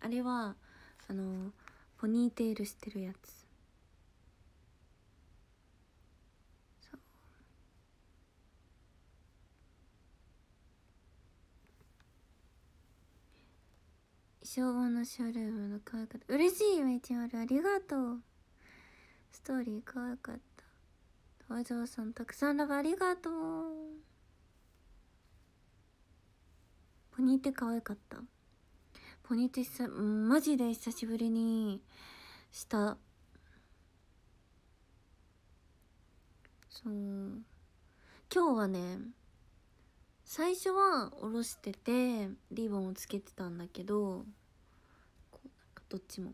あれはあのポニーテールしてるやつ消防のショールームの可愛かった嬉しいめちゃあるありがとうストーリー可愛かったお嬢さんたくさんラブありがとうポニーテか可愛かったポニートんマジで久しぶりにしたそう今日はね最初は下ろしててリボンをつけてたんだけどこうどっちも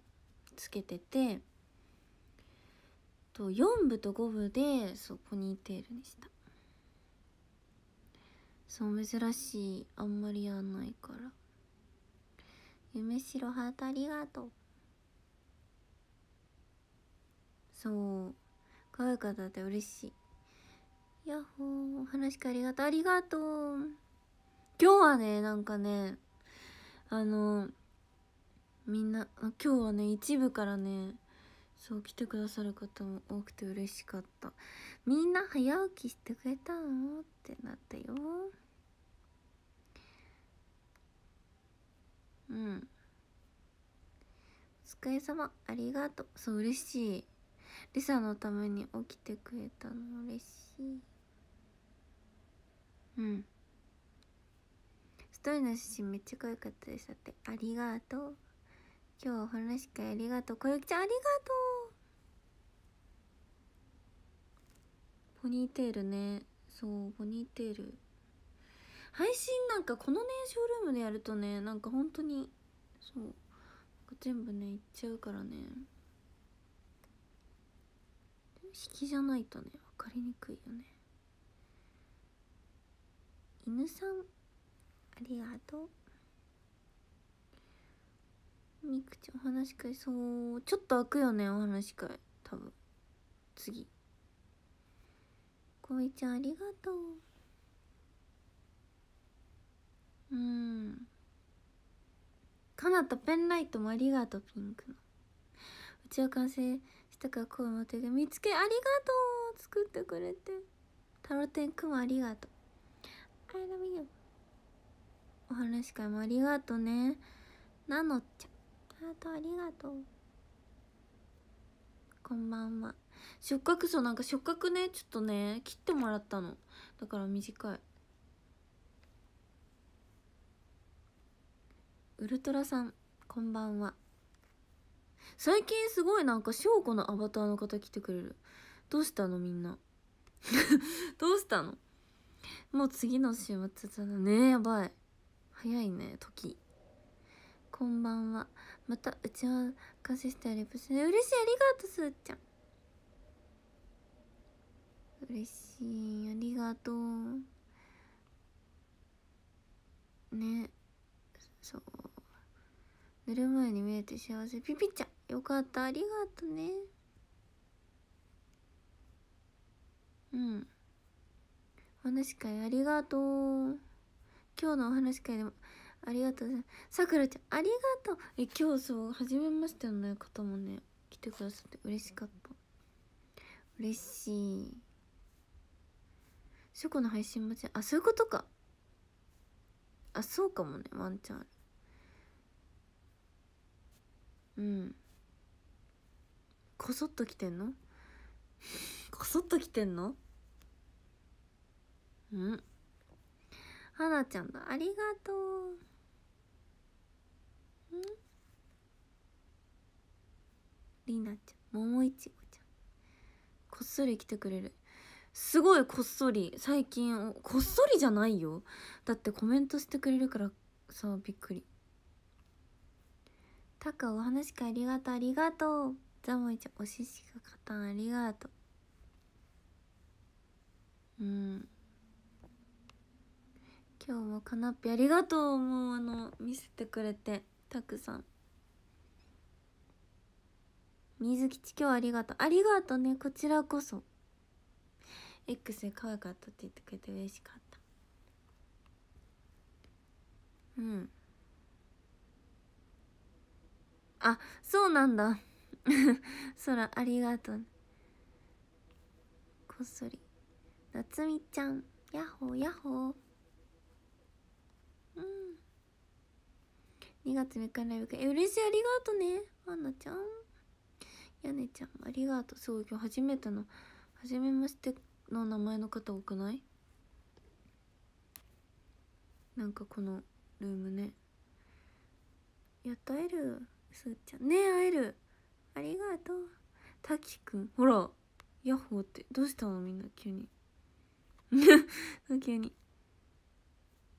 つけててと4部と5部でそうポニーテールにしたそう珍しいあんまりやんないから。夢白ハートありがとうそう可愛かったって嬉しいやっほーお話しかありがとうありがとう今日はねなんかねあのみんな今日はね一部からねそう来てくださる方も多くて嬉しかったみんな早起きしてくれたのってなったようんお疲れ様ありがとうそう嬉しいリサのために起きてくれたの嬉しいうんストーリーの写真めっちゃ可愛かったでしたってありがとう今日は本らしくありがとう小雪ちゃんありがとうポニーテールねそうポニーテール配信なんかこのねショールームでやるとねなんか本当にそう全部ねいっちゃうからね式じゃないとね分かりにくいよね犬さんありがとうみくちゃんお話し会そうちょっと開くよねお話し会多分次こいちゃんありがとううんかなとペンライトもありがとうピンクのうちは完成したからうの手紙つけありがとう作ってくれてタロテンくもありがとう I love you お話会もありがとうねなのちゃんハートありがとうこんばんは触覚そうなんか触覚ねちょっとね切ってもらったのだから短いウルトラさんこんばんは最近すごいなんか翔子のアバターの方来てくれるどうしたのみんな どうしたのもう次の週末だねやばい早いね時こんばんはまたうちは貸せしてレプシ嬉しいありがとうすーちゃん嬉しいありがとうねそう寝る前に見えて幸せピピちゃんよかったありがとうねうんお話会ありがとう今日のお話会でもありがとうさくらちゃんありがとうえ今日そう初めましての方もね来てくださって嬉しかった嬉しい初この配信待ちあそういうことかあそうかもねワンチャンあるうんこそっと来てんの こそっと来てんのうんはなちゃんだありがとううんりなちゃんももいちごちゃんこっそり来てくれるすごいこっそり最近こっそりじゃないよだってコメントしてくれるからさびっくりたくお話かありがとうありがとうざもいちゃんおししかかたんありがとううん今日もカナッピありがとうもうあの見せてくれてたくさん水吉今日ありがとうありがとうねこちらこそ X で可愛かったって言ってくれて嬉しかったうんあそうなんだ そらありがとうこっそり夏美ちゃんやっほーやっほーうん2月3日ライブかえ嬉しいありがとうねアンナちゃんやねちゃんありがとうすごい今日初めての初めましての名前の方多くないなんかこのルームねやったえるすーちゃんね会えるありがとうたきくんほらヤッホーってどうしたのみんな急に急に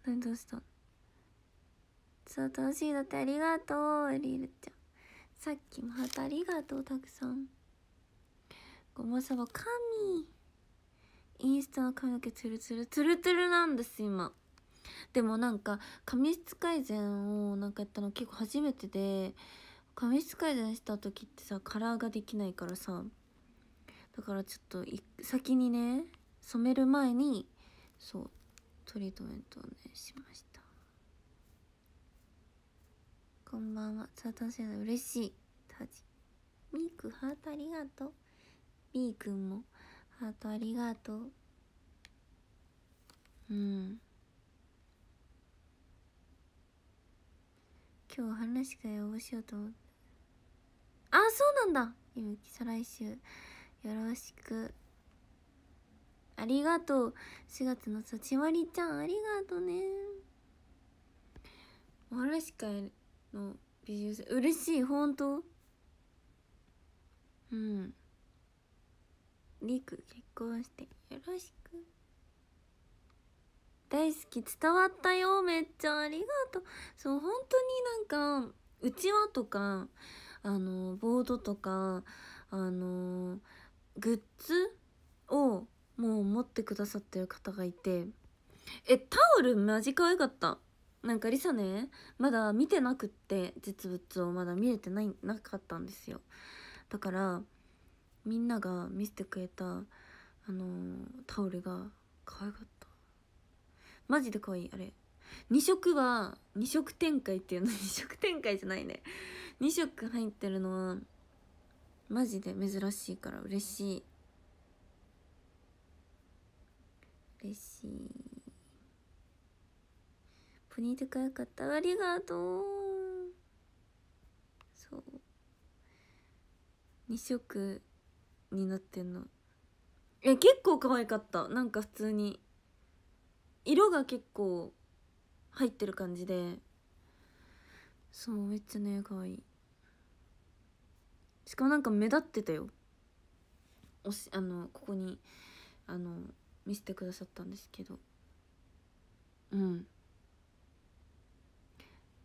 何どうしたのそう楽しいだってありがとうエリルちゃんさっきもハートありがとうたくさんごまさば神インスタの髪の毛ツルツルツルツルなんです今でもなんか髪質改善をなんかやったの結構初めてで髪すい出した時ってさカラーができないからさだからちょっと先にね染める前にそうトリートメントをねしましたこんばんはサータンシ嬉しいタジミーんハートありがとうミーくんもハートありがとううん今日話会応募しようと思ってあそうなんだいむき再来週よろしくありがとう4月のさちまりちゃんありがとうね嵐会のビジうア嬉しいほんとうんりく結婚してよろしく大好き伝わったよめっちゃありがとうそう本当になんかうちわとかあのボードとかあのグッズをもう持ってくださってる方がいてえタオルマジ可愛かったなんかリサねまだ見てなくって実物をまだ見れてないなかったんですよだからみんなが見せてくれたあのタオルが可愛かったマジで可愛いあれ2色は2色展開っていうの2 色展開じゃないね2色入ってるのはマジで珍しいから嬉しい嬉しいポニーとかよかったありがとうそう2色になってんのえ結構可愛かったなんか普通に色が結構入ってる感じでそうめっちゃね可愛いしかもなんか目立ってたよおしあのここにあの見せてくださったんですけどうん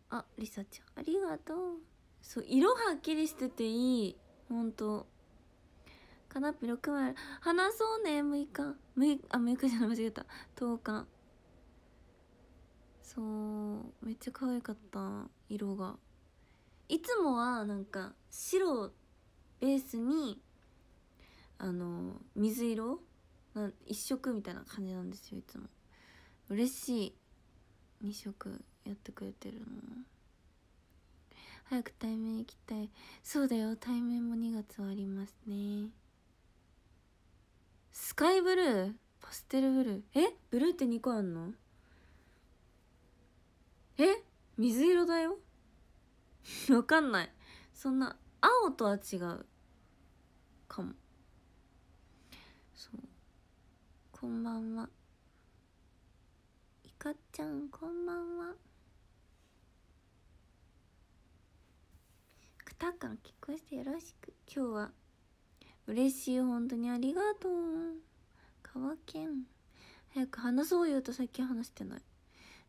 あリサちゃんありがとうそう色はっきりしてていいほんとカナピ6枚話そうね6日6あ6日じゃない間違えた10日そうめっちゃ可愛かった色がいつもはなんか白ベースにあの水色な一色みたいな感じなんですよいつも嬉しい2色やってくれてるの早く対面行きたいそうだよ対面も2月はありますねスカイブルーパステルブルーえブルーって2個あんのえ水色だよ わかんないそんな青とは違うかもそうこんばんはいかちゃんこんばんはくたかん聞こえてよろしく今日は嬉しい本当にありがとうかわけん早く話そうよと最近話してない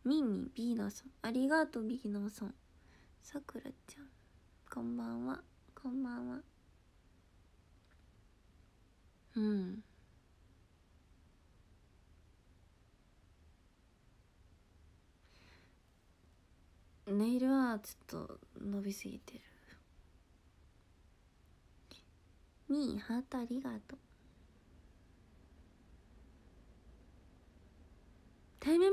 ミンミン、ビーナさん。ありがとう、ビーナさん。さくらちゃん。こんばんは。こんばんは。うん。ネイルはちょっと伸びすぎてる。みー、ハートありがとう。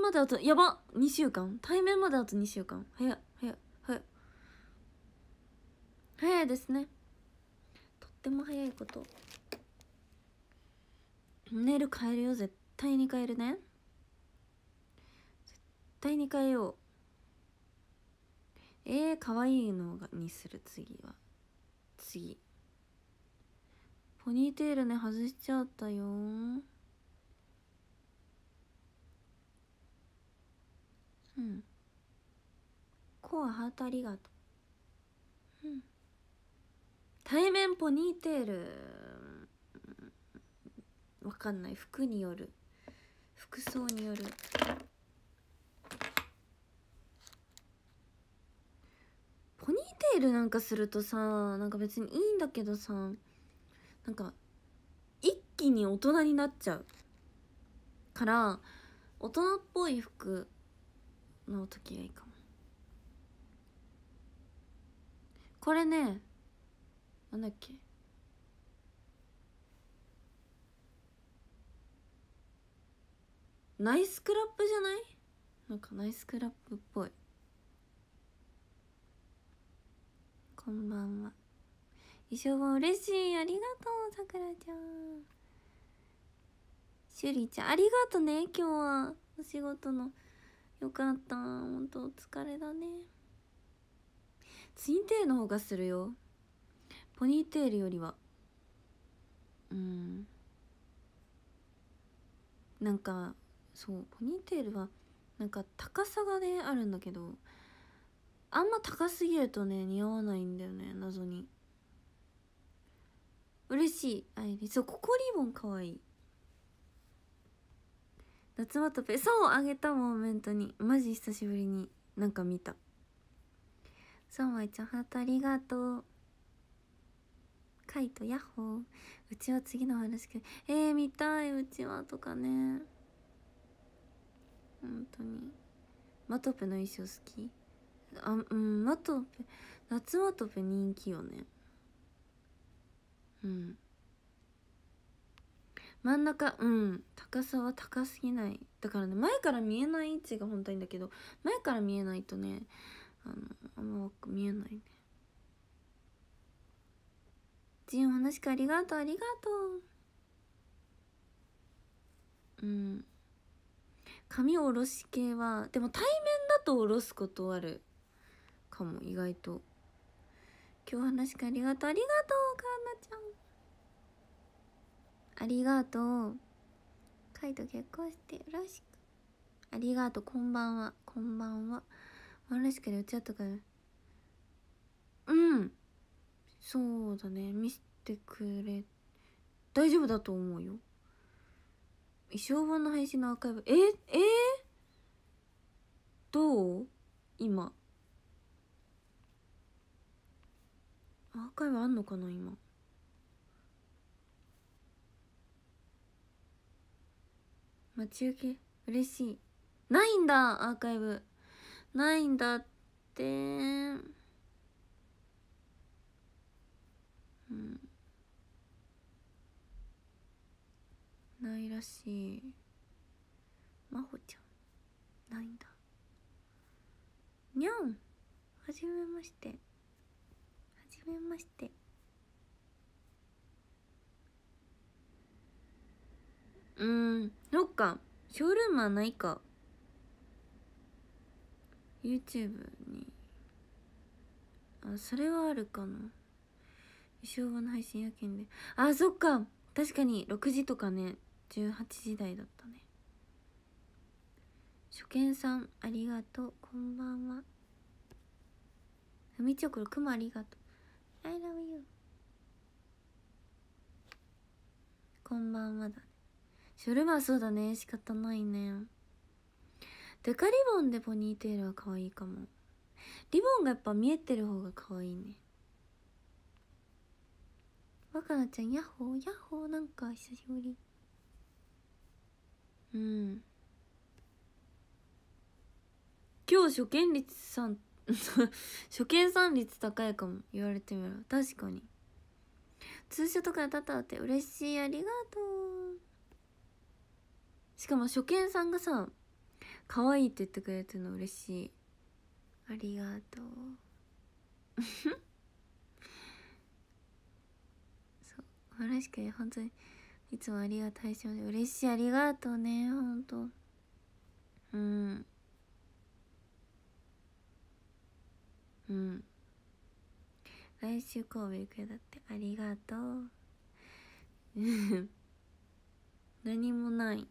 まであとやば2週間対面まであと2週間早っ早っ早っ早いですねとっても早いことネるル変えるよ絶対に変えるね絶対に変えようえー、かわいいのにする次は次ポニーテールね外しちゃったようんコアハートありがとううん対面ポニーテールわかんない服による服装によるポニーテールなんかするとさなんか別にいいんだけどさなんか一気に大人になっちゃうから大人っぽい服の時がいいかもこれねなんだっけナイスクラップじゃないなんかナイスクラップっぽいこんばんは衣装は嬉しいありがとうさくらちゃんし里ちゃんありがとね今日はお仕事の。よかった本当お疲れだねツインテールの方がするよポニーテールよりはうんなんかそうポニーテールはなんか高さがねあるんだけどあんま高すぎるとね似合わないんだよね謎に嬉しいあいりそうここリボンかわいい夏まトぺそうあげたもんメントにマジ久しぶりになんか見たそうまいちゃんハートありがとうカイトヤッホーうちは次の話ええー、見たいうちはとかね本当にマトペの衣装好きあうんマトペ夏マトペ人気よねうん真ん中うん高さは高すぎないだからね前から見えない位置が本体だけど前から見えないとねあのあんま見えないねジンお話かありがとうありがとううん髪おろし系はでも対面だとおろすことあるかも意外と今日話かありがとうありがとうかなちゃんありがとう。カイと結婚してよろしく。ありがとう、こんばんは、こんばんは。マルシカで打ち合ったから。うん。そうだね、見せてくれ。大丈夫だと思うよ。衣装版の配信のアーカイブ、え、えー、どう今。アーカイブあんのかな今。待ち受け嬉しいないんだアーカイブないんだってうんないらしい真帆ちゃんないんだにゃんはじめましてはじめましてうんそっかショールームはないか YouTube にあそれはあるかな昭和の配信やけんであそっか確かに6時とかね18時台だったね初見さんありがとうこんばんはふみちょくろくまありがとう I love you こんばんはだショルバーそうだね仕方ないねデカリボンでポニーテールは可愛いかもリボンがやっぱ見えてる方が可愛いね若菜ちゃんヤッホーヤッホーなんか久しぶりうん今日初見率さん 初見さん率高いかも言われてみる確かに通所とから当たったって嬉しいありがとうしかも初見さんがさ可愛いって言ってくれてるの嬉しいありがとう そうしかに本当にいつもありがとうしま嬉しいありがとうね本当うんうん来週神戸行くよだってありがとう何もない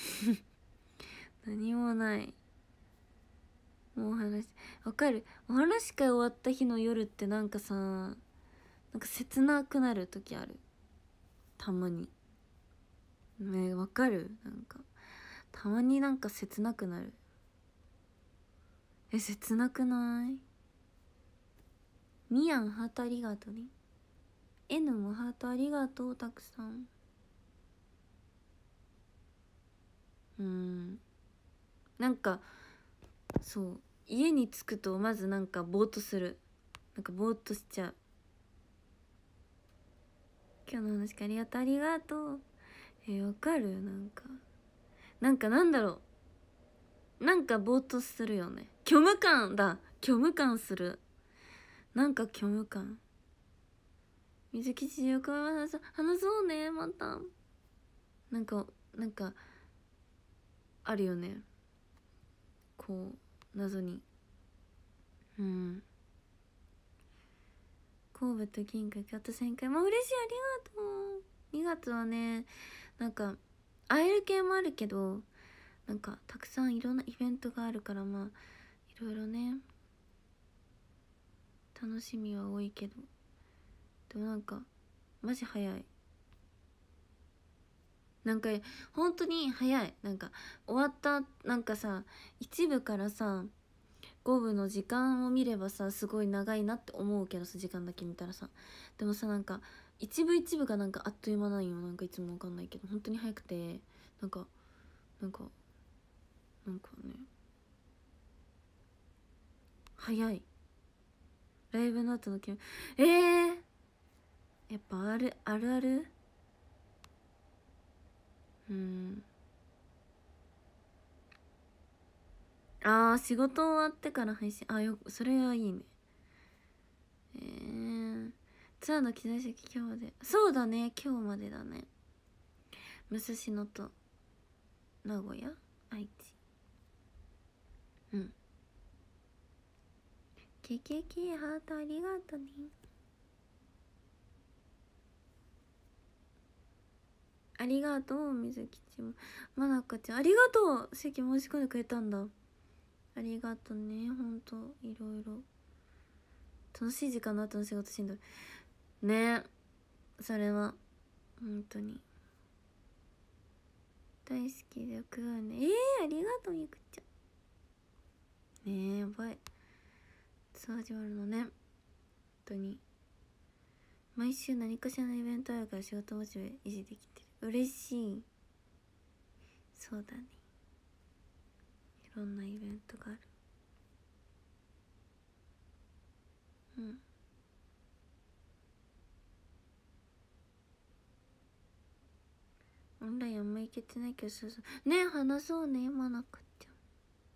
何もないもう話わかるお話し会終わった日の夜ってなんかさなんか切なくなる時あるたまにねわかるなんかたまになんか切なくなるえ切なくないみやんハートありがとうね N もハートありがとうたくさんうんなんかそう家に着くとまずなんかぼーっとするなんかぼーっとしちゃう今日の話ありがとうありがとうえー、わかるなんかなんかなんだろうなんかぼーっとするよね虚無感だ虚無感するなんか虚無感水吉横山さん話そうねまたなんかなんかあるよねこう謎にうん神戸と金閣あと旋回もう嬉しいありがとう2月はねなんか会える系もあるけどなんかたくさんいろんなイベントがあるからまあいろいろね楽しみは多いけどでもなんかマジ早いなんか本当に早いなんか終わったなんかさ一部からさ五部の時間を見ればさすごい長いなって思うけどさ時間だけ見たらさでもさなんか一部一部がなんかあっという間なんよなんかいつもわかんないけど本当に早くてなんかなんかなんかね早いライブの後の気分ええー、やっぱあるあるあるうんああ仕事終わってから配信あよそれはいいねえー、ツアーの機材席今日でそうだね今日までだね武蔵野と名古屋愛知うんけけけハートありがとねありがとう水吉もまなかちゃんありがとう席申し込んでくれたんだありがとうねほんといろいろ楽しい時間の後の仕事しんどいねそれは本当に大好きで食うねえー、ありがとうゆくちゃんねえやばいそう始まるのね本当に毎週何かしらのイベントあるから仕事モチベ維持できて嬉しいそうだねいろんなイベントがあるうんオンラインあんま行けてないけどそうそうねえ話そうね今なくち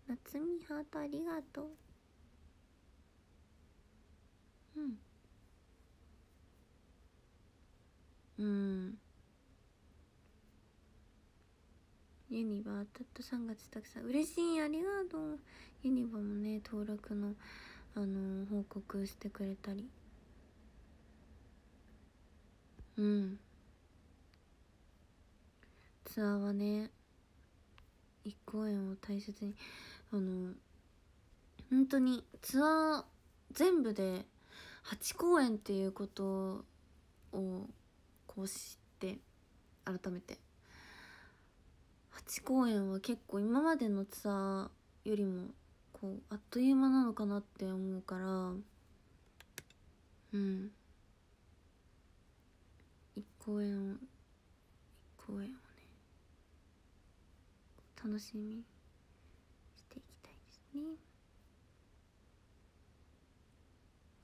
ゃん夏美ハートありがとううんうんユニバーたった3月たくさん嬉しいありがとうユニバもね登録のあのー、報告してくれたりうんツアーはね一公演を大切にあの本当にツアー全部で8公演っていうことをこう知って改めて8公演は結構今までのツアーよりもこうあっという間なのかなって思うからうん1公演を1公演をね楽しみにしていきたいですね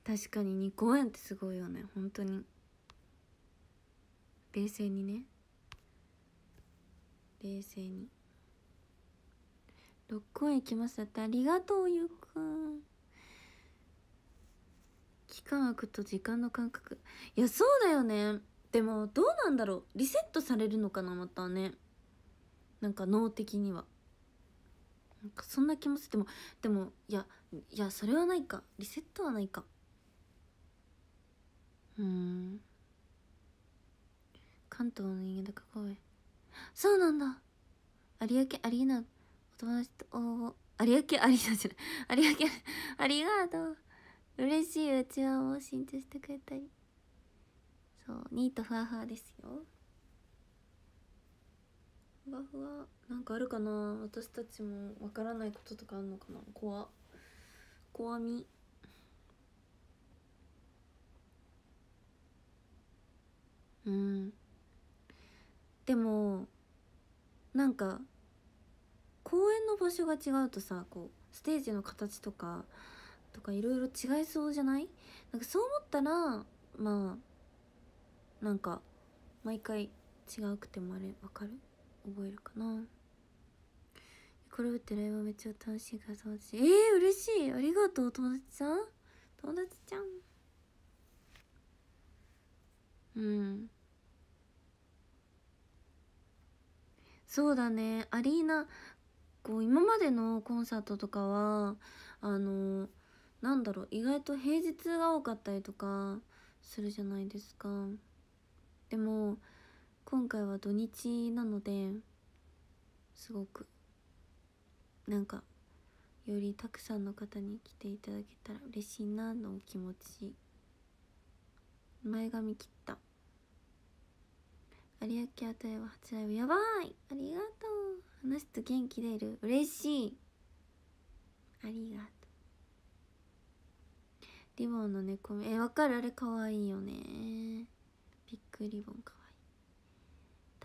確かに2公演ってすごいよね本当に冷静にね冷静にロックオン行きますだってありがとうゆうくん期間空くと時間の感覚いやそうだよねでもどうなんだろうリセットされるのかなまたねなんか脳的にはなんかそんな気もしてもでもいやいやそれはないかリセットはないかうん関東の人間だから怖いそうなんだ有明アリーナお友達と応有明アリーナじゃない有明ありがとう嬉しいうちわを新調してくれたりそうニートふわふわですよふわふわなんかあるかな私たちもわからないこととかあるのかな怖怖みうんでもなんか公演の場所が違うとさこうステージの形とかとかいろいろ違いそうじゃないなんかそう思ったらまあなんか毎回違うくてもあれわかる覚えるかなこれ打ってライブめっちゃ楽しいから友達えー、嬉しいありがとう友達さん友達ちゃんうんそうだねアリーナこう今までのコンサートとかはあのなんだろう意外と平日が多かったりとかするじゃないですかでも今回は土日なのですごくなんかよりたくさんの方に来ていただけたら嬉しいなの気持ち前髪切った有明あたは初ライブやばいありがとう話すと元気出る嬉しいありがとうリボンの猫えわかるあれかわいいよねビッグリボンかわ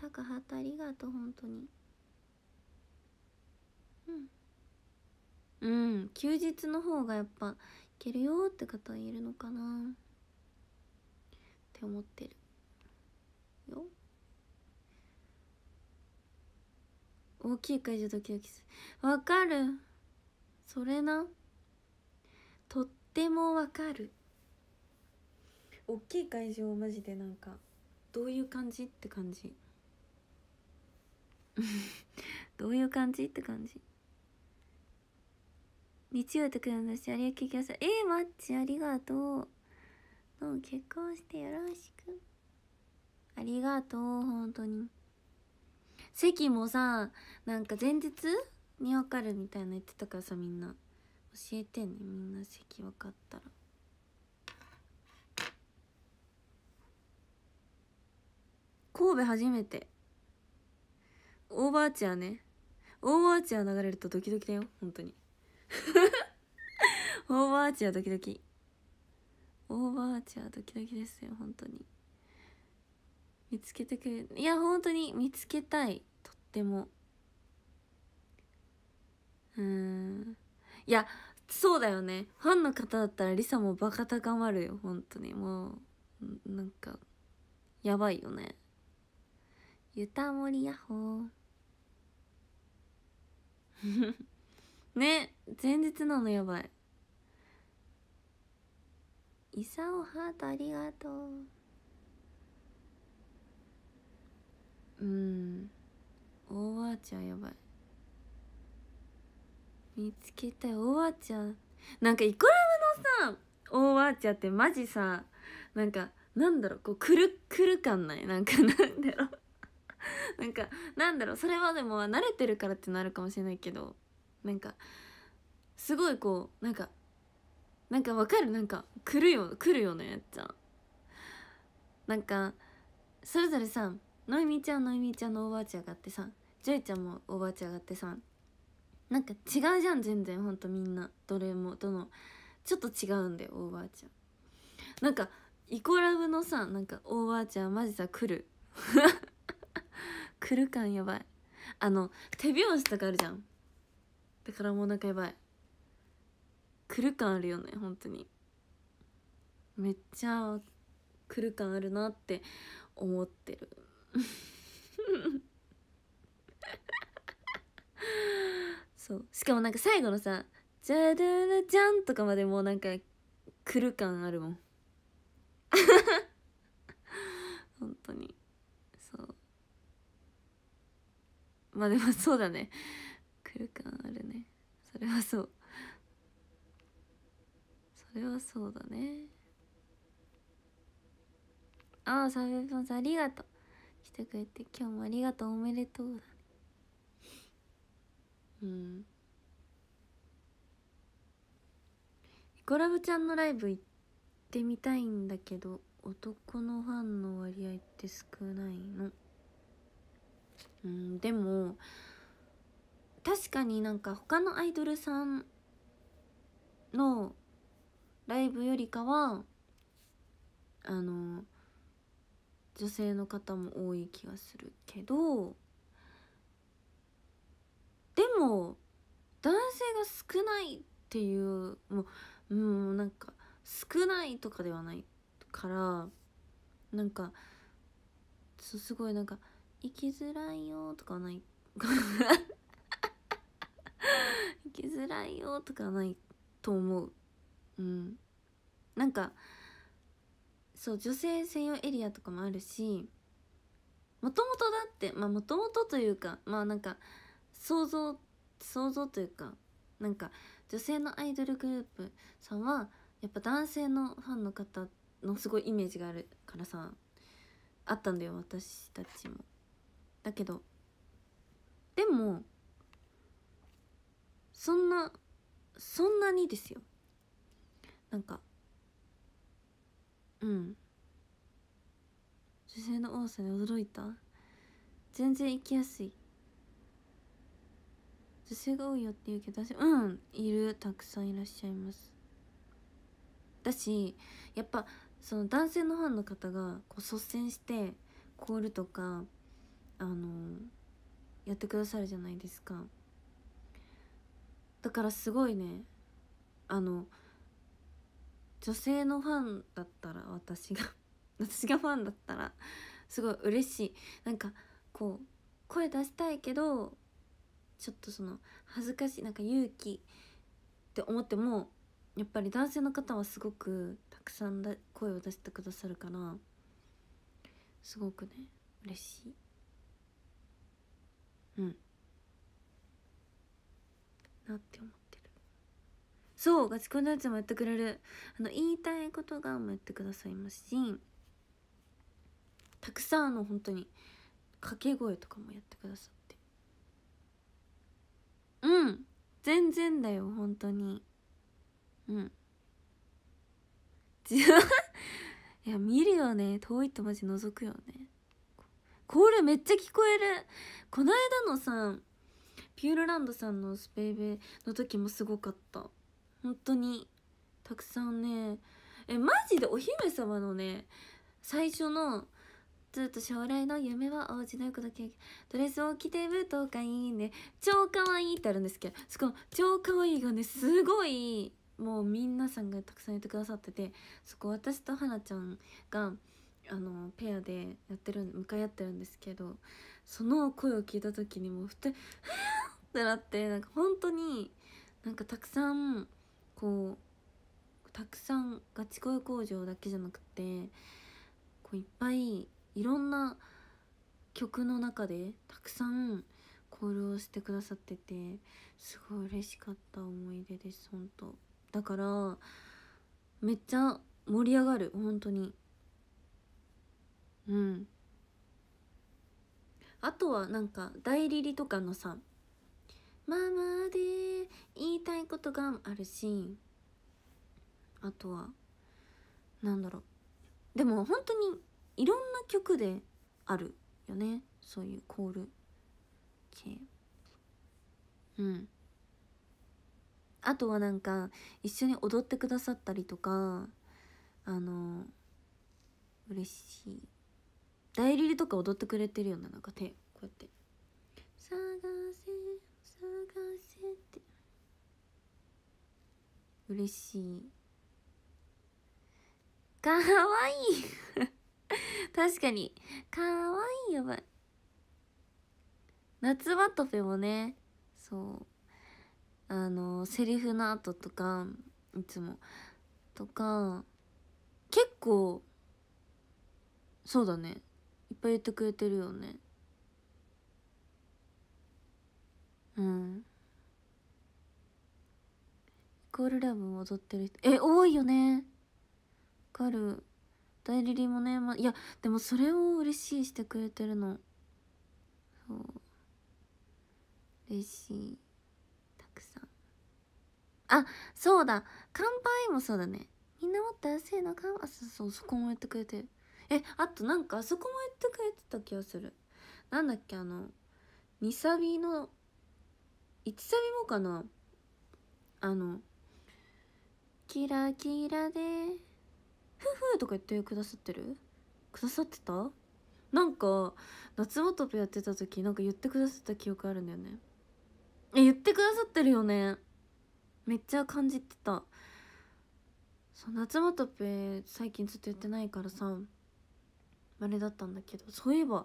いいタカハタありがとう本当にうんうん休日の方がやっぱいけるよって方いるのかなって思ってるよ大きい会場ドキドキするわかるそれなとってもわかる大きい会場マジでなんかどういう感じって感じ どういう感じって感じ日曜とくんのし有明キャスえー、マッチありがとうどう結婚してよろしくありがとう本当に席もさなんか前日に分かるみたいな言ってたからさみんな教えてねみんな席分かったら。神戸初めてオーバーチャーねオーバーチャー流れるとドキドキだよ本当にオーバーチャードキドキオーバーチャードキドキですよ本当に見つけてくれいや本当に見つけたいでもうんいやそうだよねファンの方だったらリサもバカ高まるよ本当にもうなんかやばいよねゆたもりやほー ね前日なのやばいイサオハートありがとううんおばあちゃんやばい見つけたいおばあちゃんなんかイコラブのさおばあちゃんってマジさなんかなんだろうこうくるくる感ないなんかなんだろうなんかなんだろうそれはでも慣れてるからってなるかもしれないけどなんかすごいこうなんかなんかわかるなんか来るよ来るよねやっちゃんなんかそれぞれさのいみちゃんのいみちゃんのおばあちゃんがあってさジョイちゃんもおばあちゃんがってさなんか違うじゃん全然ほんとみんなどれもどのちょっと違うんだよおばあちゃんなんかイコラブのさなんかおばあちゃんマジさ来る 来る感やばいあの手拍子とかあるじゃんだからもうなんかやばい来る感あるよね本当にめっちゃ来る感あるなって思ってる そうしかもなんか最後のさ「じゃじゃじゃん」とかまでもうなんか来る感あるもん 本当にそうまあでもそうだね来る感あるねそれはそうそれはそうだねああサーベポンさんありがとう来てくれて今日もありがとうおめでとうだうんイコラブちゃんのライブ行ってみたいんだけど男のファンの割合って少ないのうんでも確かになんか他のアイドルさんのライブよりかはあの女性の方も多い気がするけどでも男性が少ないっていうもうもうなんか少ないとかではないからなんかすごいなんか「生きづらいよ」とかはない生きづらいよとかはないと思ううんなんかそう女性専用エリアとかもあるしもともとだってまあもともとというかまあなんか想像想像というかなんか女性のアイドルグループさんはやっぱ男性のファンの方のすごいイメージがあるからさあったんだよ私たちも。だけどでもそんなそんなにですよなんかうん女性の多さに驚いた全然行きやすい女性が多いよって言うけど私うんいるたくさんいらっしゃいますだしやっぱその男性のファンの方がこう率先してコールとかあのやってくださるじゃないですかだからすごいねあの女性のファンだったら私が 私がファンだったらすごい嬉しいなんかこう声出したいけどちょっとその恥ずかしいなんか勇気って思ってもやっぱり男性の方はすごくたくさんだ声を出してくださるからすごくね嬉しいうんなって思ってるそうガチ恋のやつもやってくれるあの言いたいことがもやってくださいますしたくさんの本当に掛け声とかもやってくださるうん全然だよ本当にうん いや見るよね遠いとマジ覗くよねコールめっちゃ聞こえるこの間のさピューロランドさんのスペイベの時もすごかった本当にたくさんねえマジでお姫様のね最初のつと将来の夢はおうの横の経験ドレスを着て舞踏会いいね超かわいいってあるんですけどそこの超かわいいがねすごいもう皆さんがたくさん言ってくださっててそこ私とはなちゃんがあのペアでやってる向かい合ってるんですけどその声を聞いた時にもうふて「ふってなってなんか本当になんかたくさんこうたくさんガチ恋工場だけじゃなくてこういっぱいいろんな曲の中でたくさんコールをしてくださっててすごい嬉しかった思い出です本当だからめっちゃ盛り上がる本当にうんあとはなんか代理りとかのさ「ママで言いたいことがあるしあとはなんだろうでも本当にいろんな曲であるよねそういうコール系うんあとはなんか一緒に踊ってくださったりとかあの嬉しい代理とか踊ってくれてるようななんか手こうやって「探せ探せ」って嬉しいかわいい 確かに。かわいいやばい。夏バトフェもね、そう。あの、セリフの後とか、いつも。とか、結構、そうだね。いっぱい言ってくれてるよね。うん。イコールラブも踊ってる人。え、多いよね。わかる。代理りもね、ま、いやでもそれを嬉しいしてくれてるのそう嬉しいたくさんあそうだ乾杯もそうだねみんなもっと安いの乾杯そうそうそこも言ってくれてるえあとなんかあそこも言ってくれてた気がするなんだっけあの2サビの1サビもかなあの「キラキラでふふとか言ってくださってるくださってたなんか夏まとやってた時なんか言ってくださった記憶あるんだよねえ言ってくださってるよねめっちゃ感じてたそう夏とペ最近ずっとやってないからさあれだったんだけどそういえば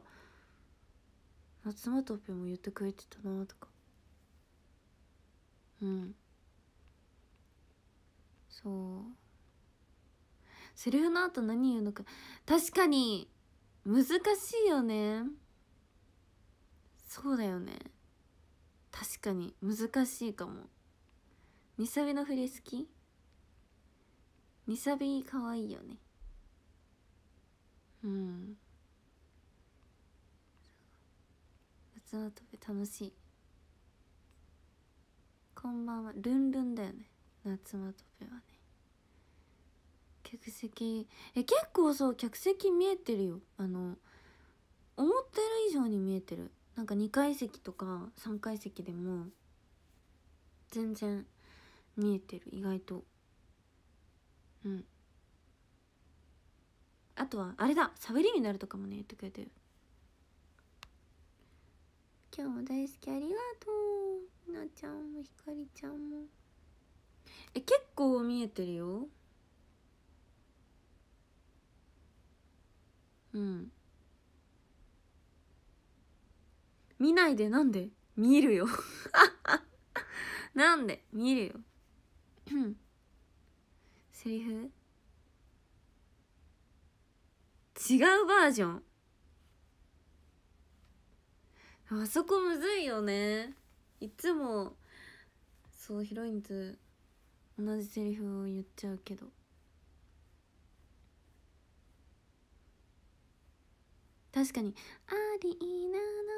夏とペも言ってくれてたなとかうんそうセリフの後何言うのか確かに難しいよねそうだよね確かに難しいかもニサビの振り好きニサビかわいいよねうん夏の飛び楽しいこんばんはルンルンだよね夏の飛びはね客席え結構そう客席見えてるよあの思ってる以上に見えてるなんか2階席とか3階席でも全然見えてる意外とうんあとはあれだ喋りになるとかもね言ってくれてる今日も大好きありがとうなちゃんもひかりちゃんもえ結構見えてるようん見ないでなんで見るよ なんで見るよ セリフ違うバージョンあそこむずいよねいつもそうヒロインと同じセリフを言っちゃうけど確かに「アリーナの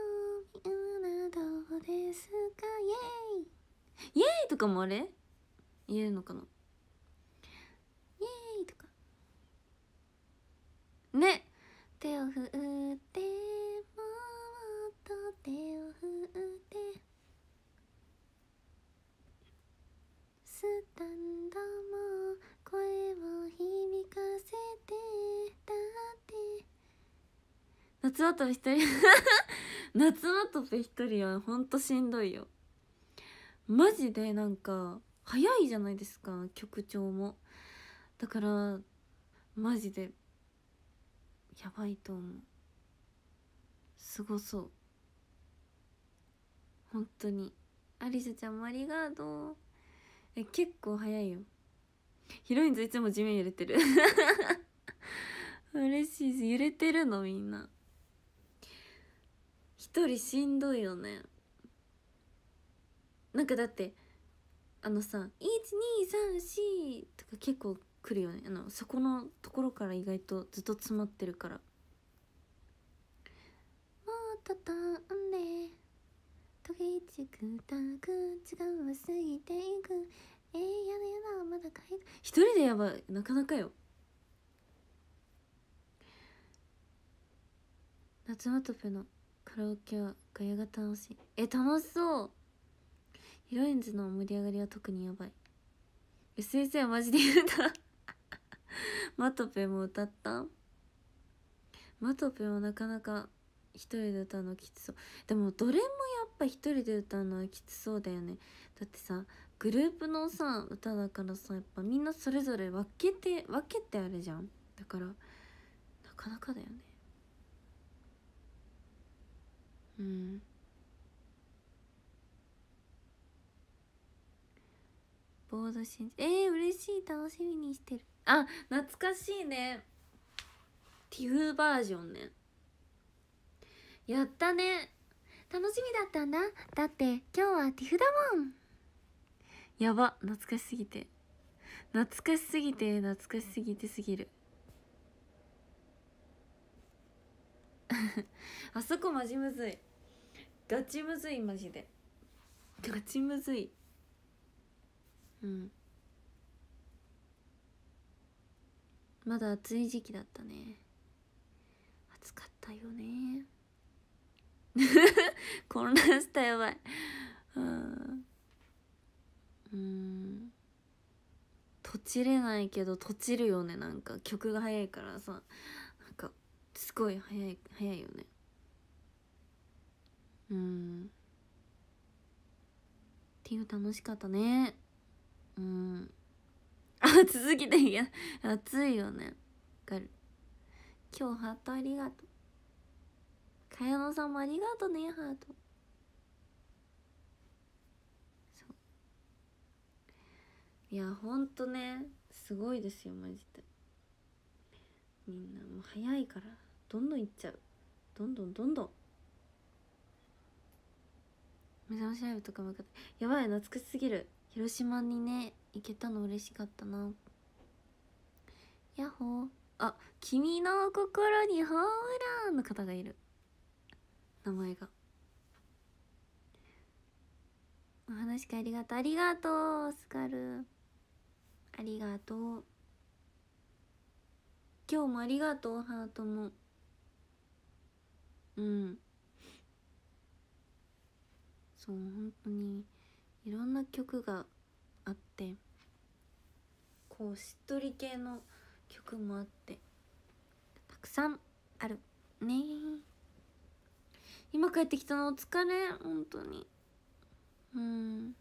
みんなどうですかイエーイイエーイ!」とかもあれ言えるのかなイエーイとかね手を振ってもっと手を振ってスタンドも声を響かせてだって夏男一人 夏め一人はほんとしんどいよマジでなんか早いじゃないですか曲調もだからマジでやばいと思うすごそう本当にアリサちゃんもありがとうえ結構早いよヒロインズいつも地面揺れてる 嬉しいです揺れてるのみんな一人しんどいよねなんかだってあのさ「1234」とか結構来るよねあのそこのところから意外とずっと詰まってるから「もうたたんでちくたく違うすぎていく」えー、やだやだまだ一人でやばいなかなかよ夏マトペのカラオケはガヤが楽しいえ楽しそうヒロインズの盛り上がりは特にやばい先生はマジで言うた マトペも歌ったマトペもなかなか一人で歌うのきつそうでもどれもやっぱ一人で歌うのはきつそうだよねだってさグループのさ歌だからさやっぱみんなそれぞれ分けて分けてあるじゃんだからなかなかだよねうんボード新えー、嬉しい楽しみにしてるあ懐かしいねティフバージョンねやったね楽しみだったんだだって今日はティフだもんやば懐かしすぎて懐かしすぎて懐かしすぎてすぎるあそこマジむずいガチむずいマジでガチむずいうんまだ暑い時期だったね暑かったよね 混乱したやばいうんうんとちれないけどとちるよねなんか曲が早いからさすごい早い早いよねうんっていう楽しかったねうん暑すぎていや暑いよねかる今日ハートありがとう茅野さんもありがとうねハートいやほんとねすごいですよマジでみんなもう早いからどんどんいっちゃうどんどんどんどん目覚ましライブとかもやばい懐かしすぎる広島にね行けたの嬉しかったなヤッホーあ君の心にホームランの方がいる名前がお話かありがとうありがとうスカルありがとう今日もありがとうハートも。うんそう本当にいろんな曲があってこうしっとり系の曲もあってたくさんあるね今帰ってきたのお疲れ本当にうん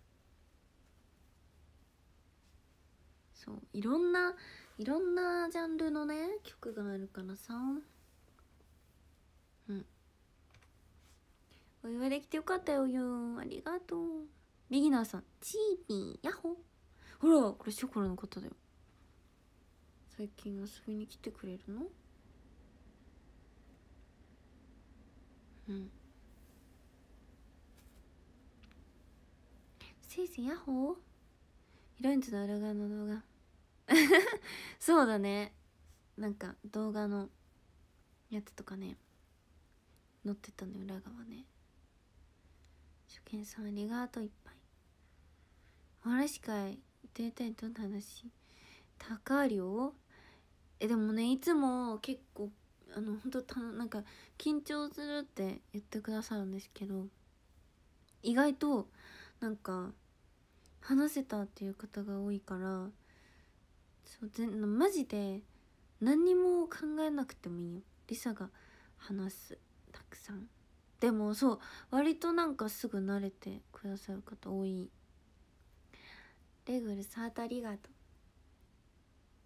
そういろんないろんなジャンルのね曲があるからさお祝いできてよかったよゆありがとうビギナーさんチーピーヤッホほらこれショコラの方だよ最近遊びに来てくれるのうんせいせいヤッホーヒロインズの裏側の動画 そうだねなんか動画のやつとかね載ってたの裏側ねケさんありがとういっぱい会たいどんな話高量えでもねいつも結構あの本当たなんか緊張するって言ってくださるんですけど意外となんか話せたっていう方が多いからそうぜマジで何にも考えなくてもいいよりさが話すたくさんでもそう割となんかすぐ慣れてくださる方多いレグルサーありがと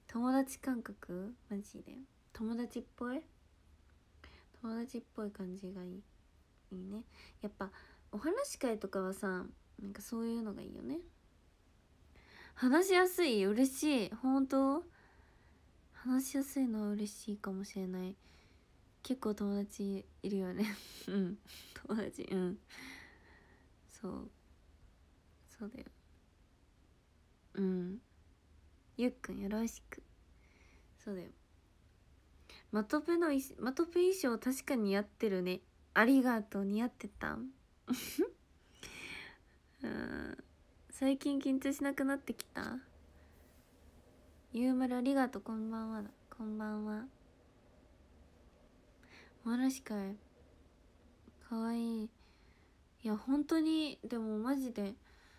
友達感覚マジで友達っぽい友達っぽい感じがいいいいねやっぱお話し会とかはさなんかそういうのがいいよね話しやすい嬉しい本当話しやすいのは嬉しいかもしれない結構友達いるよね うん友達うんそうそうだようんゆっくんよろしくそうだよまとぺのまとぺ衣装確かに似合ってるねありがとう似合ってた うん最近緊張しなくなってきたゆうまるありがとうこんばんはこんばんはマルシカイかわいいいや本当にでもマジで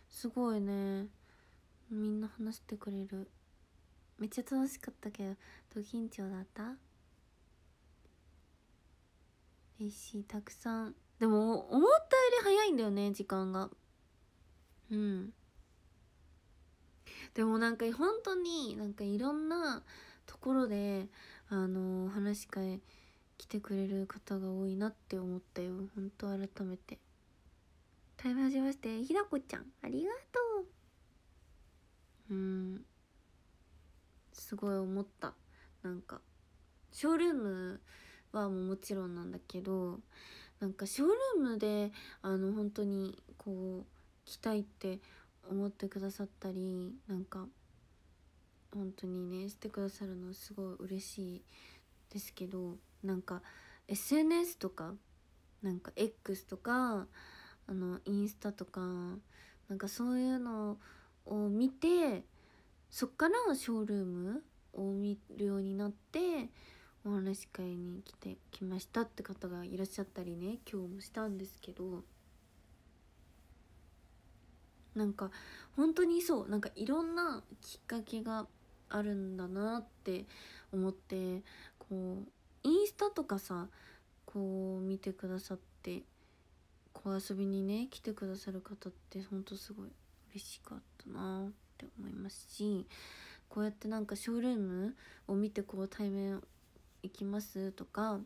すごいねみんな話してくれるめっちゃ楽しかったけどド緊張だった嬉しいたくさんでも思ったより早いんだよね時間がうんでもなんか本当になんかいろんなところであのー、話し会来てくれる方が多いなって思ったよほんと改めて対話しましてひなこちゃんありがとううんすごい思ったなんかショールームはもちろんなんだけどなんかショールームであの本当にこう来たいって思ってくださったりなんか本当にねしてくださるのすごい嬉しいですけどなんか SNS とかなんか X とかあのインスタとかなんかそういうのを見てそっからショールームを見るようになってお話し会に来てきましたって方がいらっしゃったりね今日もしたんですけどなんか本当にそうなんかいろんなきっかけがあるんだなって思ってこうインスタとかさこう見てくださってこう遊びにね来てくださる方ってほんとすごい嬉しかったなって思いますしこうやってなんかショールームを見てこう対面行きますとか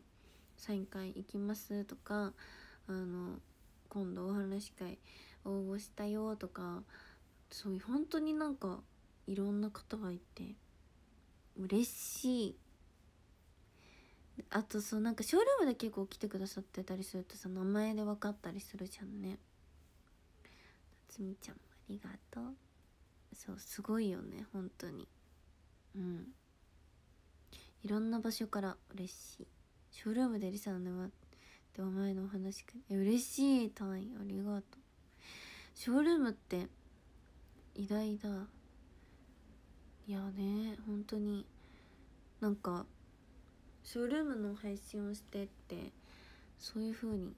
サイン会行きますとかあの今度お話し会応募したよとかそういう本当になんかいろんな方がいて嬉しいあとそうなんかショールームで結構来てくださってたりするとさ名前で分かったりするじゃんね夏みちゃんありがとうそうすごいよね本当にうんいろんな場所から嬉しいショールームでリサの前ってお前のお話え嬉しい単位ありがとうショールームって偉大だいやね本当になんかショールームの配信をしてってそういう風に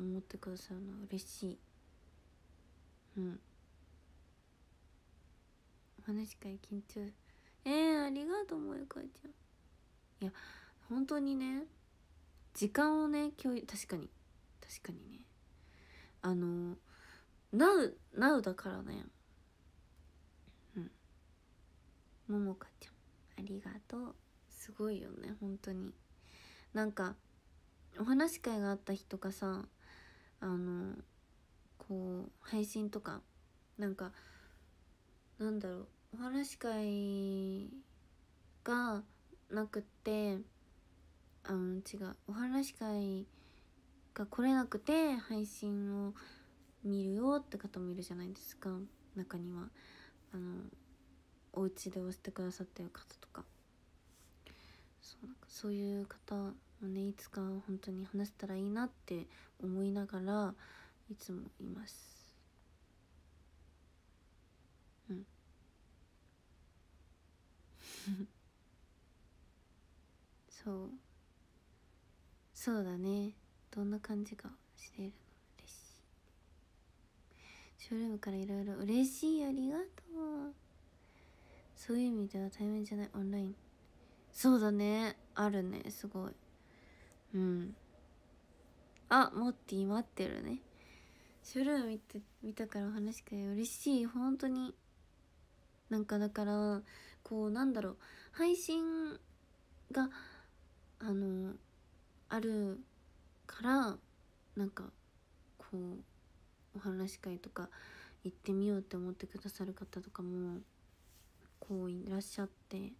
思ってくださるのは嬉しいうん話し会緊張えー、ありがとうもゆかちゃんいや本当にね時間をね共有確かに確かにねあのなうなうだからねうんももかちゃんありがとうすごいよね本当になんかお話し会があった日とかさあのこう配信とかなんかなんだろうお話し会がなくってあの違うお話し会が来れなくて配信を見るよって方もいるじゃないですか中にはあのお家で押してくださってる方とか。そうなんかそういう方もねいつか本当に話せたらいいなって思いながらいつもいますうん そうそうだねどんな感じがしているの嬉しいショールームからいろいろ嬉しいありがとうそういう意味では対面じゃないオンラインそうだねあるねすごいうんあモッティ待ってるねショルーム見て見たからお話しかれ嬉しい本当になんかだからこうなんだろう配信があのあるからなんかこうお話し会とか行ってみようって思ってくださる方とかもこういらっしゃって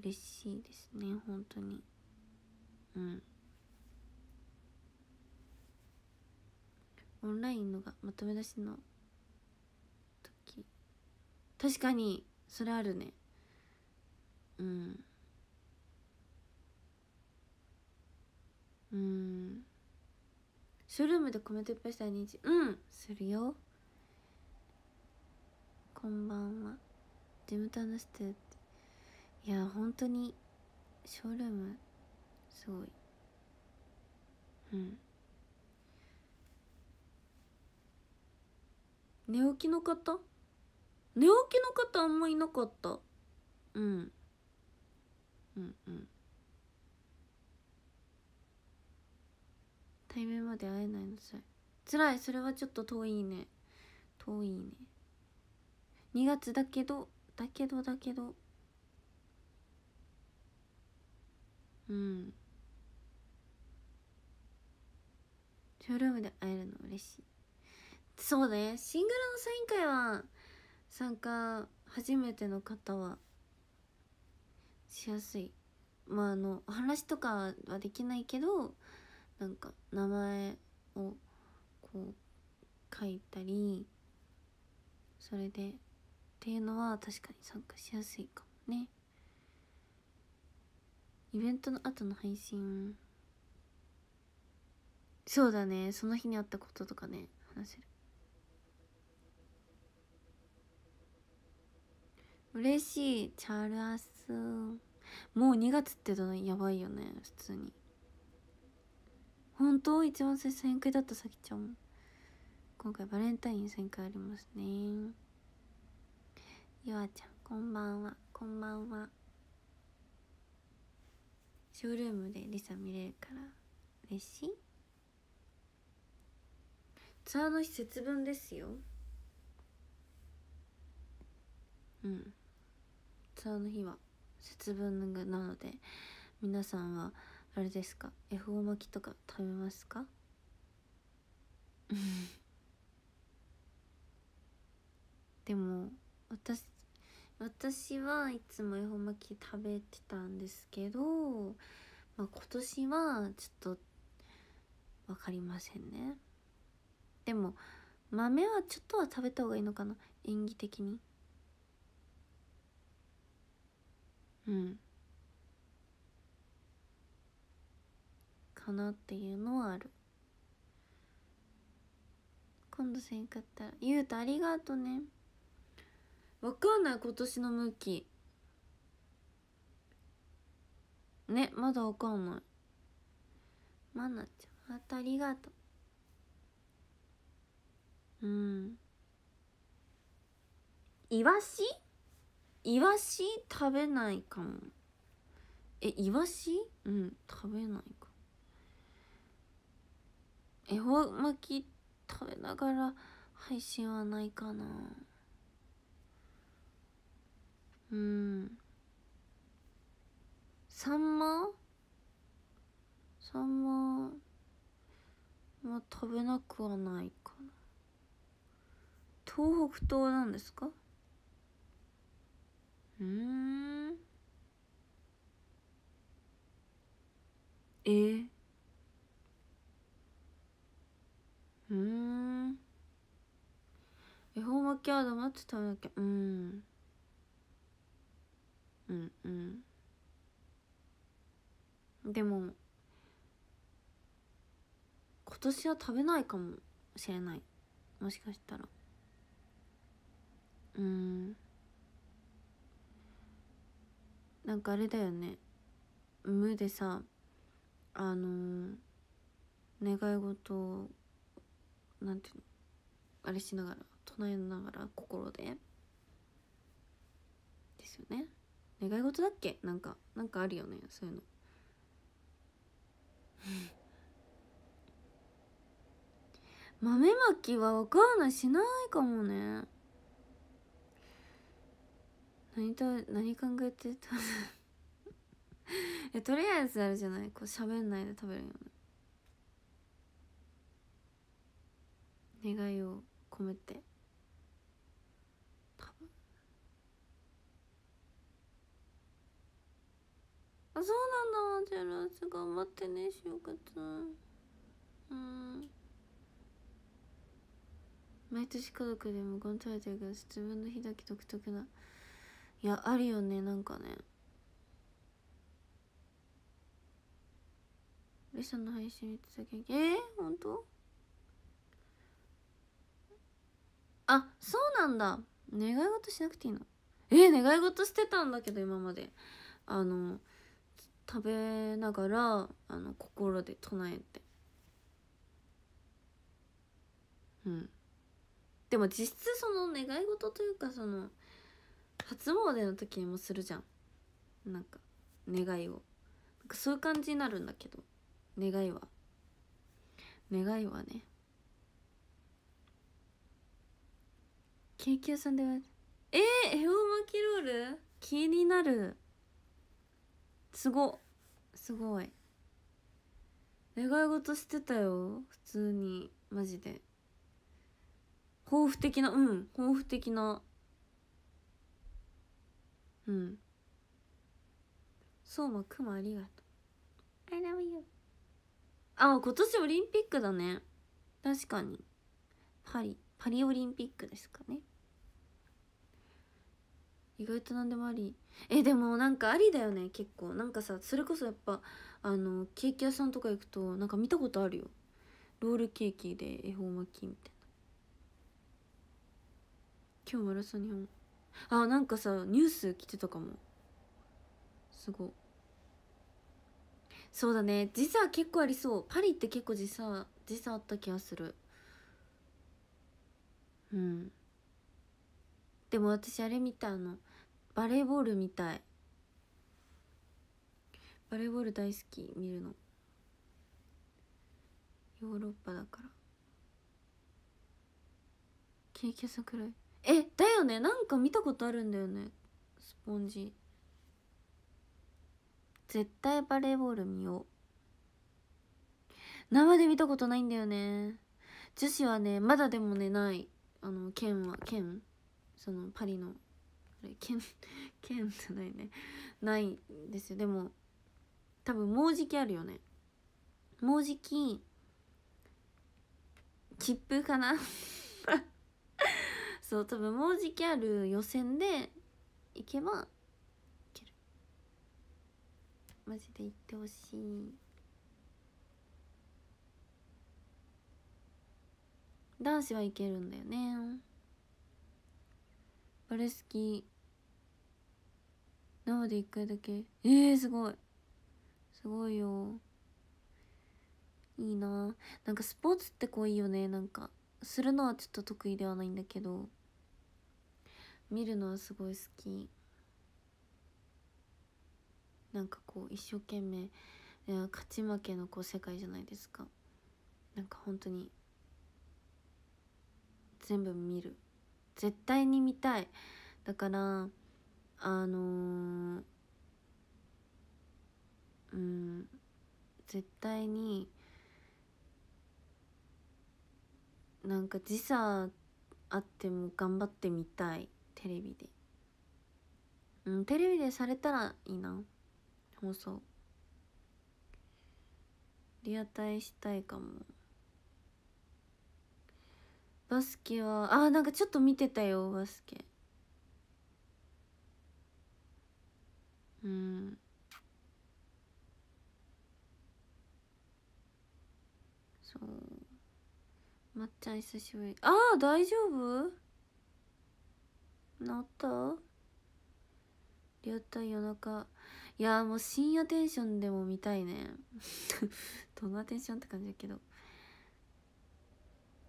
嬉しいですね本当にうんオンラインのがまとめ出しの時確かにそれあるねうんうんショールームでコメントいっぱいしたら認知うんするよこんばんはジムと話してるいや本当にショールームすごいうん寝起きの方寝起きの方あんまいなかったうんうんうん対面まで会えないのさ辛いそれはちょっと遠いね遠いね2月だけどだけどだけどうんショールームで会えるの嬉しいそうねシングルのサイン会は参加初めての方はしやすいまああのお話とかはできないけどなんか名前をこう書いたりそれでっていうのは確かに参加しやすいかもね。イベントの後の配信そうだねその日にあったこととかね話せる嬉しいチャールアスもう2月ってどのやばいよね普通に本当一番最初旋回だったさきちゃん今回バレンタイン旋回ありますねゆあちゃんこんばんはこんばんはショールームでリサ見れるから嬉しいツアーの日節分ですようんツアーの日は節分なので皆さんはあれですか恵方巻きとか食べますかでも私私はいつも恵方巻き食べてたんですけど、まあ、今年はちょっと分かりませんねでも豆はちょっとは食べた方がいいのかな演技的にうんかなっていうのはある今度せんかったら「ゆうとありがとうね」わかんない今年の向きねまだわかんないまなちゃんまたありがとううんイワシイワシ食べないかもえイワシうん食べないか恵方巻き食べながら配信はないかなうんサンマサンマまあ食べなくはないかな東北東なんですかうんえうん恵方巻きは黙って食べなきゃうんうんうんでも今年は食べないかもしれないもしかしたらうんなんかあれだよね無でさあのー、願い事をなんていうのあれしながら唱えながら心でですよね願い事だっけなんかなんかあるよねそういうの 豆まきはわかんないしないかもね何と何考えてた えとりあえずあれじゃないこう喋んないで食べるよね願いを込めてあそうなんだじゃあラス頑張ってね就活うん毎年家族で無言食べてるけど自分の日だけ独特ないやあるよねなんかねレサの配信見てたけえー、本当あそうなんだ願い事しなくていいのえー、願い事してたんだけど今まであの食べながらあの心で唱えてうんでも実質その願い事というかその初詣の時にもするじゃんなんか願いをそういう感じになるんだけど願いは願いはねケーキ屋さんではえー、エオマキロール気になるすごすごい願い事してたよ普通にマジで抱負的なうん抱負的なうんそうまくまありがとう I love you あ今年オリンピックだね確かにパリパリオリンピックですかね意外と何でもありえでもなんかありだよね結構なんかさそれこそやっぱあのケーキ屋さんとか行くとなんか見たことあるよロールケーキで恵方巻きみたいな今日マラソン日本あなんかさニュース来てたかもすごいそうだね時差結構ありそうパリって結構時差時差あった気がするうんでも私あれ見たのバレーボールみたいバレーボール大好き見るのヨーロッパだからケーキ屋さんくらいえだよねなんか見たことあるんだよねスポンジ絶対バレーボール見よう生で見たことないんだよね女子はねまだでもねないあの剣は剣そのパリのあれ じゃないねないんですよでも多分もうじきあるよねもうじき切符かな そう多分もうじきある予選で行けばいけるマジで行ってほしい男子はいけるんだよねバレスキー生で1回だけええー、すごいすごいよいいななんかスポーツってこういいよねなんかするのはちょっと得意ではないんだけど見るのはすごい好きなんかこう一生懸命勝ち負けのこう世界じゃないですかなんか本当に全部見る絶対に見たいだからあのー、うん絶対になんか時差あっても頑張ってみたいテレビでうんテレビでされたらいいな放送リアタイしたいかも。バスケはあーなんかちょっと見てたよバスケうんそうまっちゃん久しぶりああ大丈夫なったやった夜中いやもう深夜テンションでも見たいね どんなテンションって感じだけど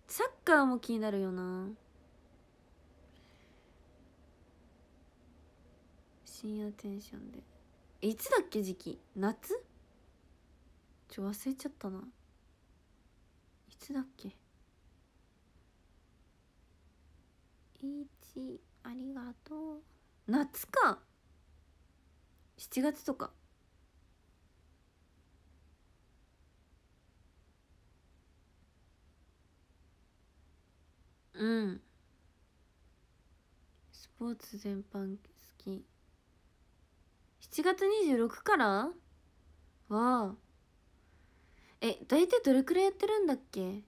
サッカーも気になるよな深夜テンションでいつだっけ時期夏ちょ忘れちゃったないつだっけ一ありがとう夏か7月とかうんスポーツ全般好き7月26からはえ大体どれくらいやってるんだっけ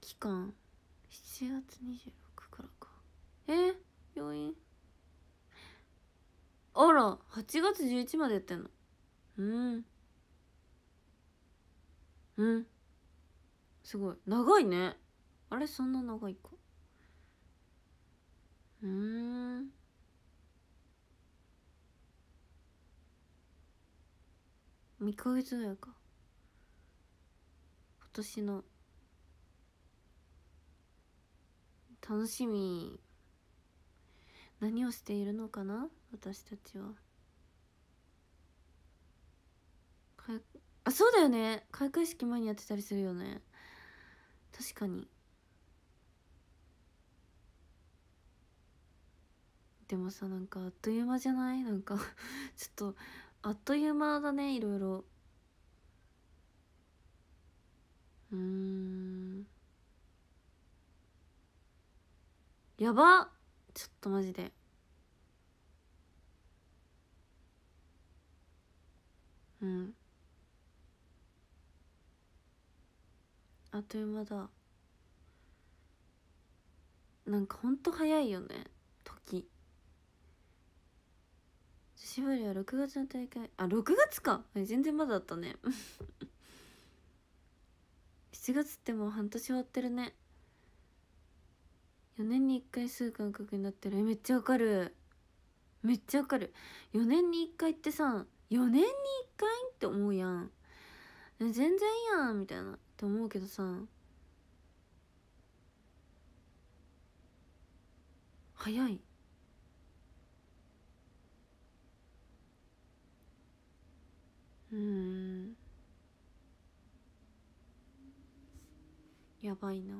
期間7月26からかえ病院あら8月11までやってんのうんうんすごい長いねあれそんな長いかうん2ヶ月ぐらいか今年の楽しみ何をしているのかな私たちはあそうだよね開会式前にやってたりするよね確かにでもさなんかあっという間じゃないなんか ちょっとあっという間だねいろいろうんやばちょっとマジでうんあっという間だなんかほんと早いよねしぼりは6月の大会あ6月か全然まだだったね7 月ってもう半年終わってるね4年に1回数感覚になってるめっちゃわかるめっちゃわかる4年に1回ってさ4年に1回って思うやん全然いいやんみたいなって思うけどさ早いうんやばいな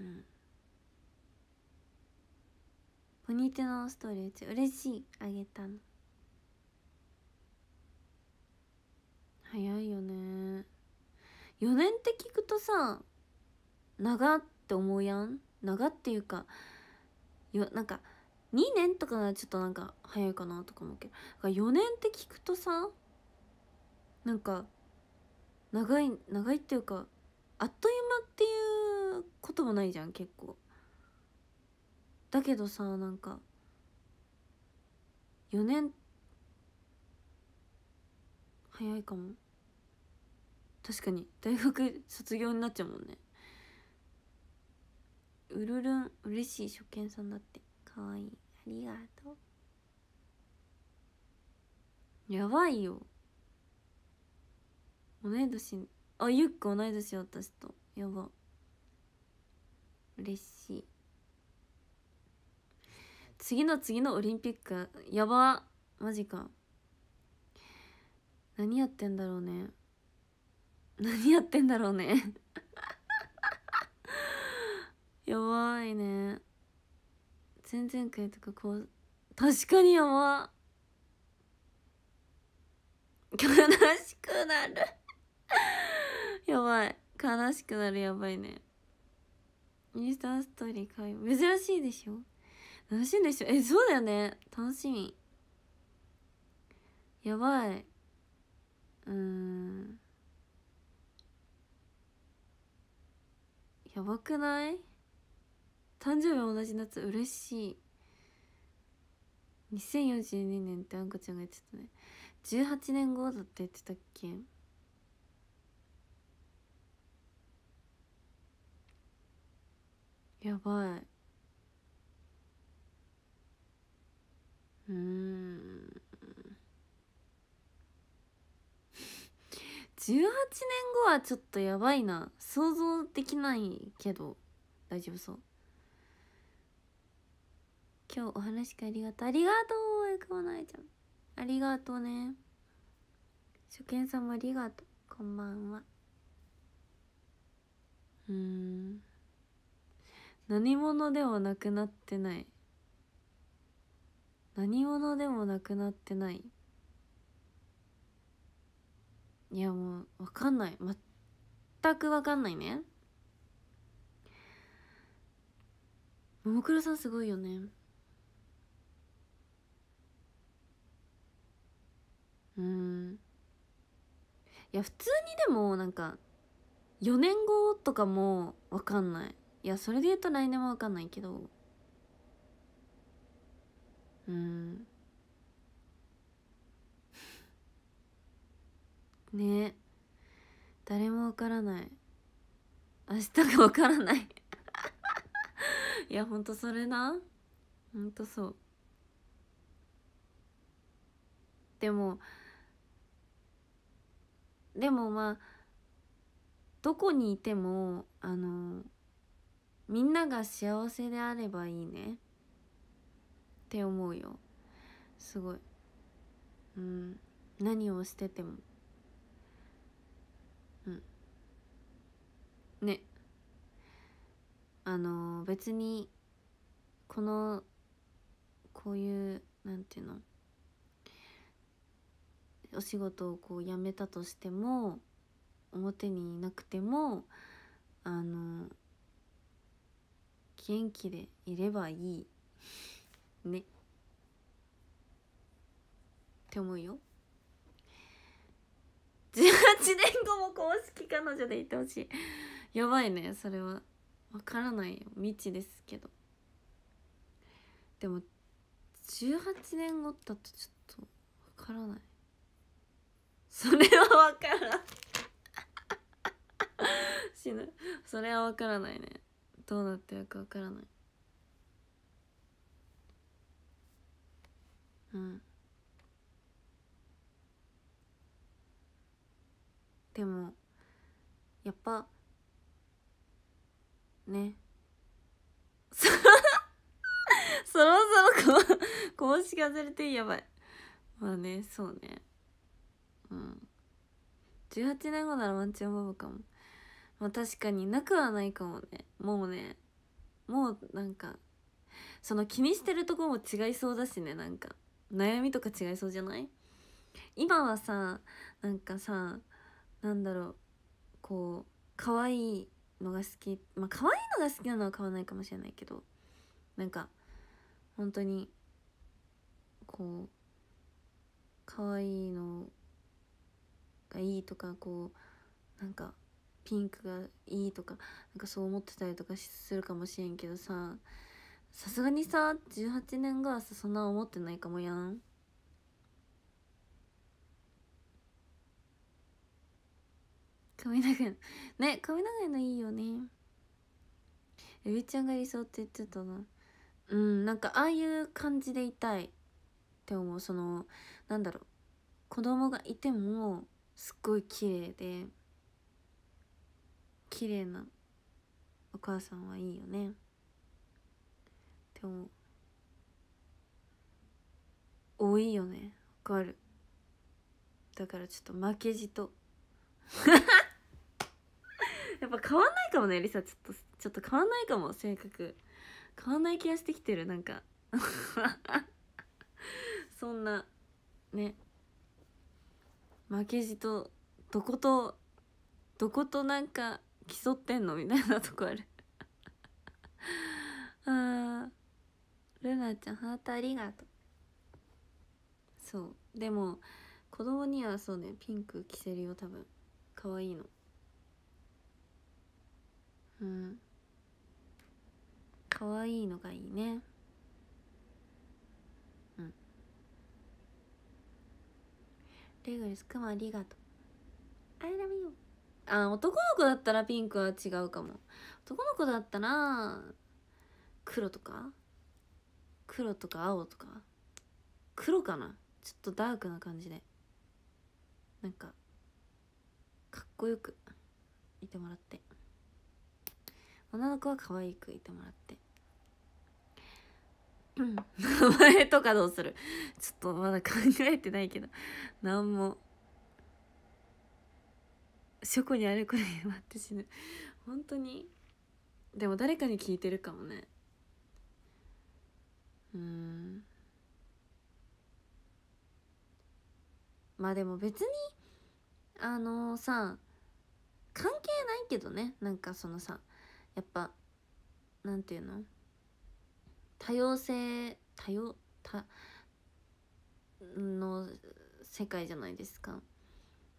うんポニテのストーリーうち嬉しいあげたの早いよね4年って聞くとさ長って思うやん長っていうかよなんか2年とかちょっとなんか早いかなとか思うけど4年って聞くとさなんか長い長いっていうかあっという間っていうこともないじゃん結構だけどさなんか4年早いかも確かに大学卒業になっちゃうもんねうるるん嬉しい初見さんだってかわいいりがとうやばいよ同い年あゆっく同い年私とやば嬉しい次の次のオリンピックやばマジか何やってんだろうね何やってんだろうね やばいね前々回とかこう確かにやば悲しくなる やばい悲しくなるやばいねインスタストーリー買い珍しいでしょ楽しいでしょえそうだよね楽しみやばいうんやばくない誕生日同じ夏嬉しい2042年ってあんこちゃんが言ってたね18年後だって言ってたっけやばいうん18年後はちょっとやばいな想像できないけど大丈夫そう今日お話ありがとうありがとうえくまなえちゃんありがとうね初見さんもありがとうこんばんはうん何者でもなくなってない何者でもなくなってないいやもう分かんない全く分かんないねももクロさんすごいよねうんいや普通にでもなんか4年後とかも分かんないいやそれで言うと来年も分かんないけどうんね誰も分からない明日が分からない いやほんとそれなほんとそうでもでもまあどこにいてもあのみんなが幸せであればいいねって思うよすごいうん何をしててもうんねあの別にこのこういうなんていうのお仕事をこう辞めたとしても表にいなくてもあの元気でいればいいねって思うよ18年後も公式彼女でいてほしいやばいねそれはわからないよ未知ですけどでも18年後だとちょっとわからないそれは分からん 死ぬそれは分からないねどうなってるか分からないうんでもやっぱね そろそろ公式外れてやばいまあねそうねうん18年後ならワンチャンモブかもまあ確かになくはないかもねもうねもうなんかその気にしてるとこも違いそうだしねなんか悩みとか違いそうじゃない今はさなんかさなんだろうこう可愛いのが好きまあ可愛いのが好きなのは買わないかもしれないけどなんか本当にこう可愛いのがいいとかこうなんかピンクがいいとかなんかそう思ってたりとかするかもしれんけどささすがにさ18年がさそんな思ってないかもやん。髪長いね髪長いのいいよねエビちゃんが理想って言ってたなうんなんかああいう感じでいたいって思うそのなんだろう子供がいてもすっごい綺麗で綺麗なお母さんはいいよねでも多いよねわかるだからちょっと負けじと やっぱ変わんないかもねりさちょっとちょっと変わんないかも性格変わんない気がしてきてるなんか そんなね負けじとどことどことなんか競ってんのみたいなとこある あルナちゃんハートありがとうそうでも子供にはそうねピンク着せるよ多分可愛いのうん可愛いのがいいねレグリスくまありがとうあ男の子だったらピンクは違うかも男の子だったら黒とか黒とか青とか黒かなちょっとダークな感じでなんかかっこよくいてもらって女の子は可愛くいてもらってうん、名前とかどうするちょっとまだ考えてないけど何も書庫にあれこれ言って死ぬ本当にでも誰かに聞いてるかもねうんまあでも別にあのー、さ関係ないけどねなんかそのさやっぱなんていうの多様性多様多の世界じゃないですか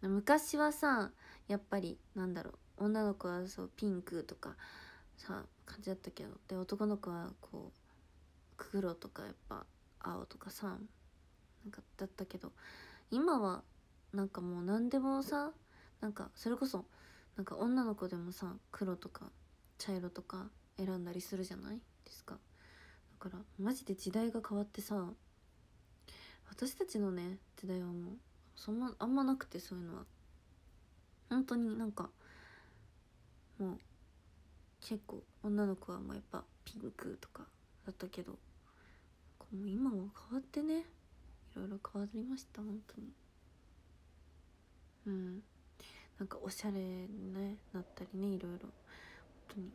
昔はさやっぱりなんだろう女の子はそうピンクとかさ感じだったけどで男の子はこう黒とかやっぱ青とかさなんかだったけど今はなんかもう何でもさなんかそれこそなんか女の子でもさ黒とか茶色とか選んだりするじゃないですかからマジで時代が変わってさ私たちのね時代はもうそんなあんまなくてそういうのは本当になんかもう結構女の子はもうやっぱピンクとかだったけどもう今も変わってねいろいろ変わりました本当にうんなんかおしゃれに、ね、なったりねいろいろ本当に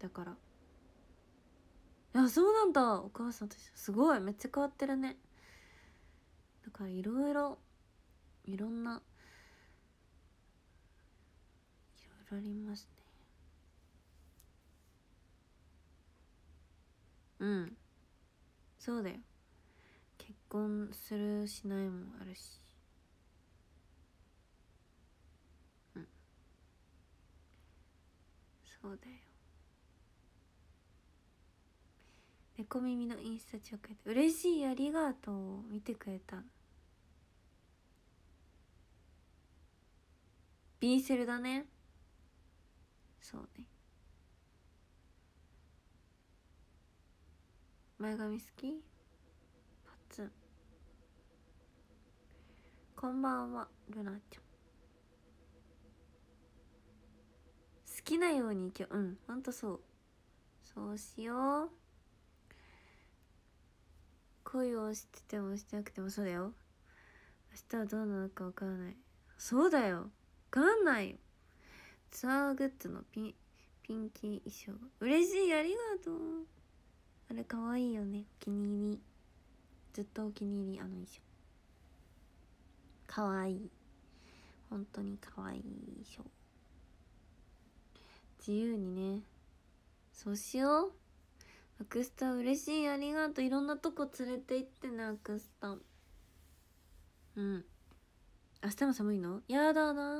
だからあそうなんだお母さんとすごいめっちゃ変わってるねだからいろいろいろんないろいろありますねうんそうだよ結婚するしないもあるしうんそうだよ猫耳のインスタチョコ嬉しいありがとう見てくれたビーセルだねそうね前髪好きパツンこんばんはルナちゃん好きなように今日うんほんとそうそうしよう恋をしててもしてなくてもそうだよ明日はどうなるかわからないそうだよわかんないよツアーグッズのピンピンキー衣装嬉しいありがとうあれかわいいよねお気に入りずっとお気に入りあの衣装かわいい本当にかわいい衣装自由にねそうしようアクスタ嬉しいありがとういろんなとこ連れて行ってねアクスタうん明日も寒いのやだな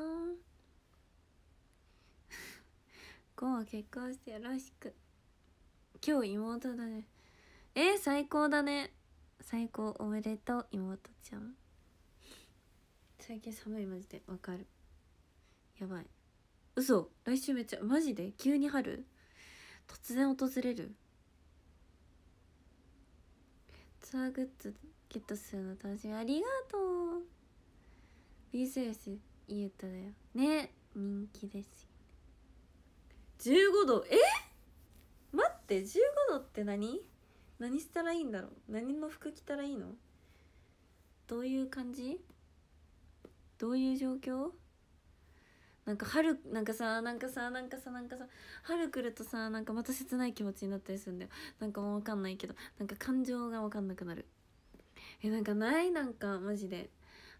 今は結婚してよろしく今日妹だねえー、最高だね最高おめでとう妹ちゃん最近寒いマジでわかるやばい嘘来週めっちゃマジで急に春突然訪れるツアーグッズゲットするの楽しみありがとうビ b c ス言う歌だよね人気ですよ15度え待って15度って何何したらいいんだろう何の服着たらいいのどういう感じどういう状況なんか春なんかさなんかさなんかさなんかさ春来るとさなんかまた切ない気持ちになったりするんだよなんかもう分かんないけどなんか感情が分かんなくなるえなんかないなんかマジで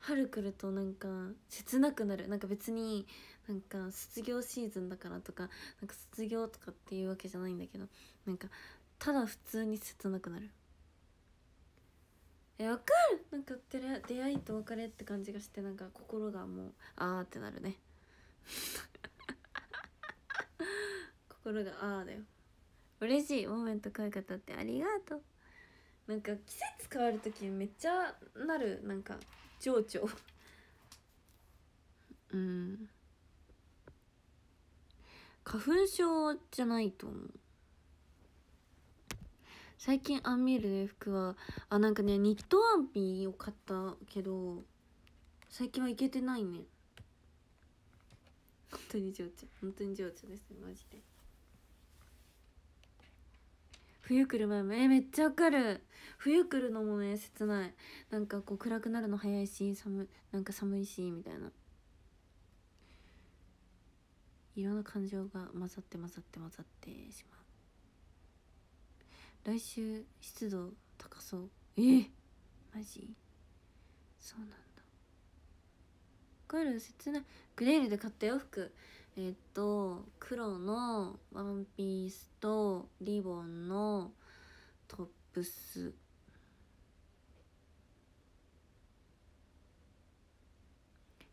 春来るとなんか切なくなるなんか別になんか卒業シーズンだからとかなんか卒業とかっていうわけじゃないんだけどなんかただ普通に切なくなるえわかるなんか出会いと別れって感じがしてなんか心がもうあーってなるね心がああだよ嬉しいモーメント可愛かったってありがとうなんか季節変わる時めっちゃなるなんか情緒 うん花粉症じゃないと思う最近アンミール服はあなんかねニットワンピを買ったけど最近はいけてないね本当に情緒本当に情緒ですねマジで冬来る前もえめっちゃわかる冬来るのもね切ないなんかこう暗くなるの早いし寒なんか寒いしみたいないろんな感情が混ざって混ざって混ざってしまう来週湿度高そうえー、マジそうなんかる切ないグレールで買ったよ服えっと黒のワンピースとリボンのトップス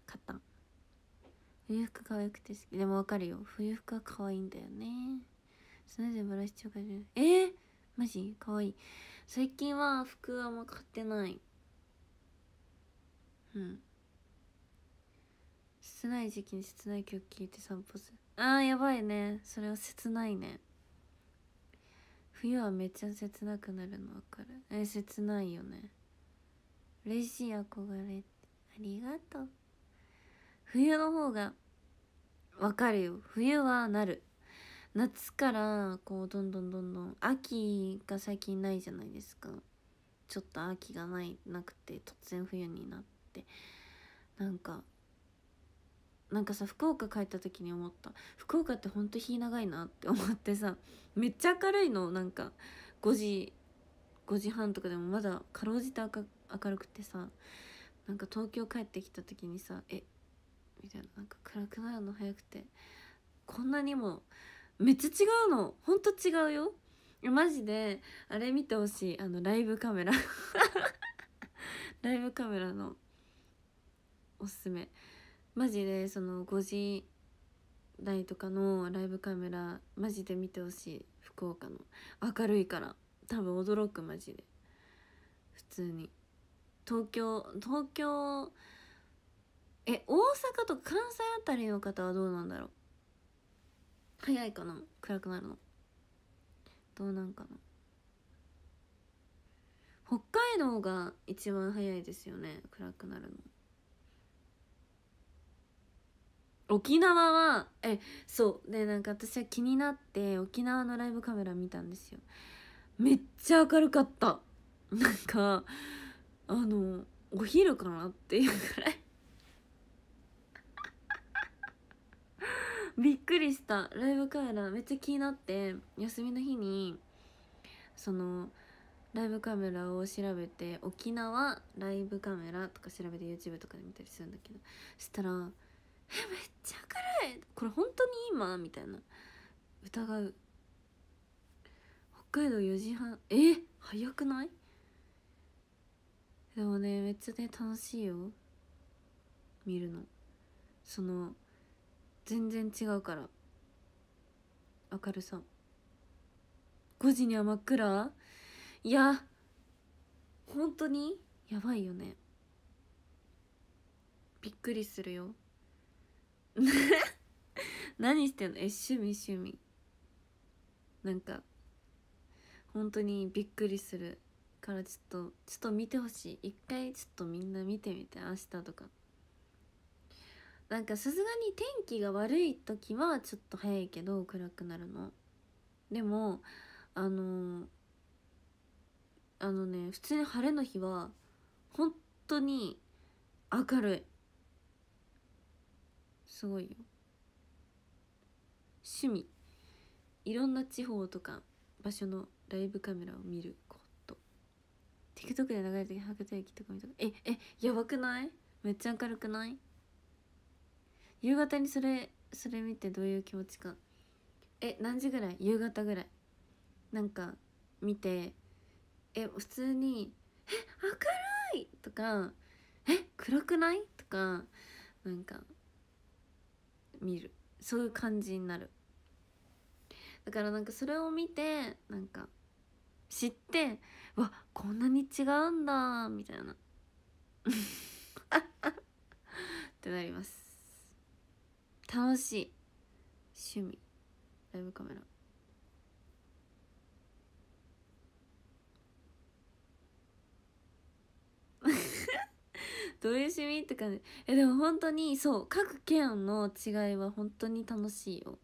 買った冬服可愛くて好きでもわかるよ冬服は可愛いんだよねそれでバラしちゃうかえー、マジ可愛い最近は服あんま買ってないうん切ない時期に切ない曲聴いて散歩するあーやばいねそれは切ないね冬はめっちゃ切なくなるの分かるえ切ないよね嬉しい憧れありがとう冬の方が分かるよ冬はなる夏からこうどんどんどんどん秋が最近ないじゃないですかちょっと秋がないなくて突然冬になってなんかなんかさ福岡帰った時に思った福岡ってほんと日長いなって思ってさめっちゃ明るいのなんか5時5時半とかでもまだかろうじて明るくてさなんか東京帰ってきた時にさえみたいななんか暗くなるの早くてこんなにもめっちゃ違うのほんと違うよマジであれ見てほしいあのライブカメラ ライブカメラのおすすめマジでその5時台とかのライブカメラマジで見てほしい福岡の明るいから多分驚くマジで普通に東京東京え大阪と関西あたりの方はどうなんだろう早いかな暗くなるのどうなんかな北海道が一番早いですよね暗くなるの沖縄はえそうでなんか私は気になって沖縄のライブカメラ見たんですよめっちゃ明るかったなんかあのお昼かなっていうぐらいびっくりしたライブカメラめっちゃ気になって休みの日にそのライブカメラを調べて沖縄ライブカメラとか調べて YouTube とかで見たりするんだけどしたらえめっちゃ明るいこれ本当に今みたいな疑う北海道4時半え早くないでもねめっちゃね楽しいよ見るのその全然違うから明るさ5時には真っ暗いや本当にやばいよねびっくりするよ 何してんのえ趣味趣味なんか本当にびっくりするからちょっとちょっと見てほしい一回ちょっとみんな見てみて明日とかなんかさすがに天気が悪い時はちょっと早いけど暗くなるのでもあのあのね普通に晴れの日は本当に明るいすごいよ趣味いろんな地方とか場所のライブカメラを見ること TikTok で流れてる博多駅とか見たええやばくないめっちゃ明るくない夕方にそれそれ見てどういう気持ちかえ何時ぐらい夕方ぐらいなんか見てえ普通に「え明るい!」とか「え暗くない?」とかなんか見るそういう感じになるだからなんかそれを見てなんか知ってわこんなに違うんだみたいなってなります楽しい趣味ライブカメラ どういう趣味って感じえでも本当にそう各県の違いは本当に楽しいよ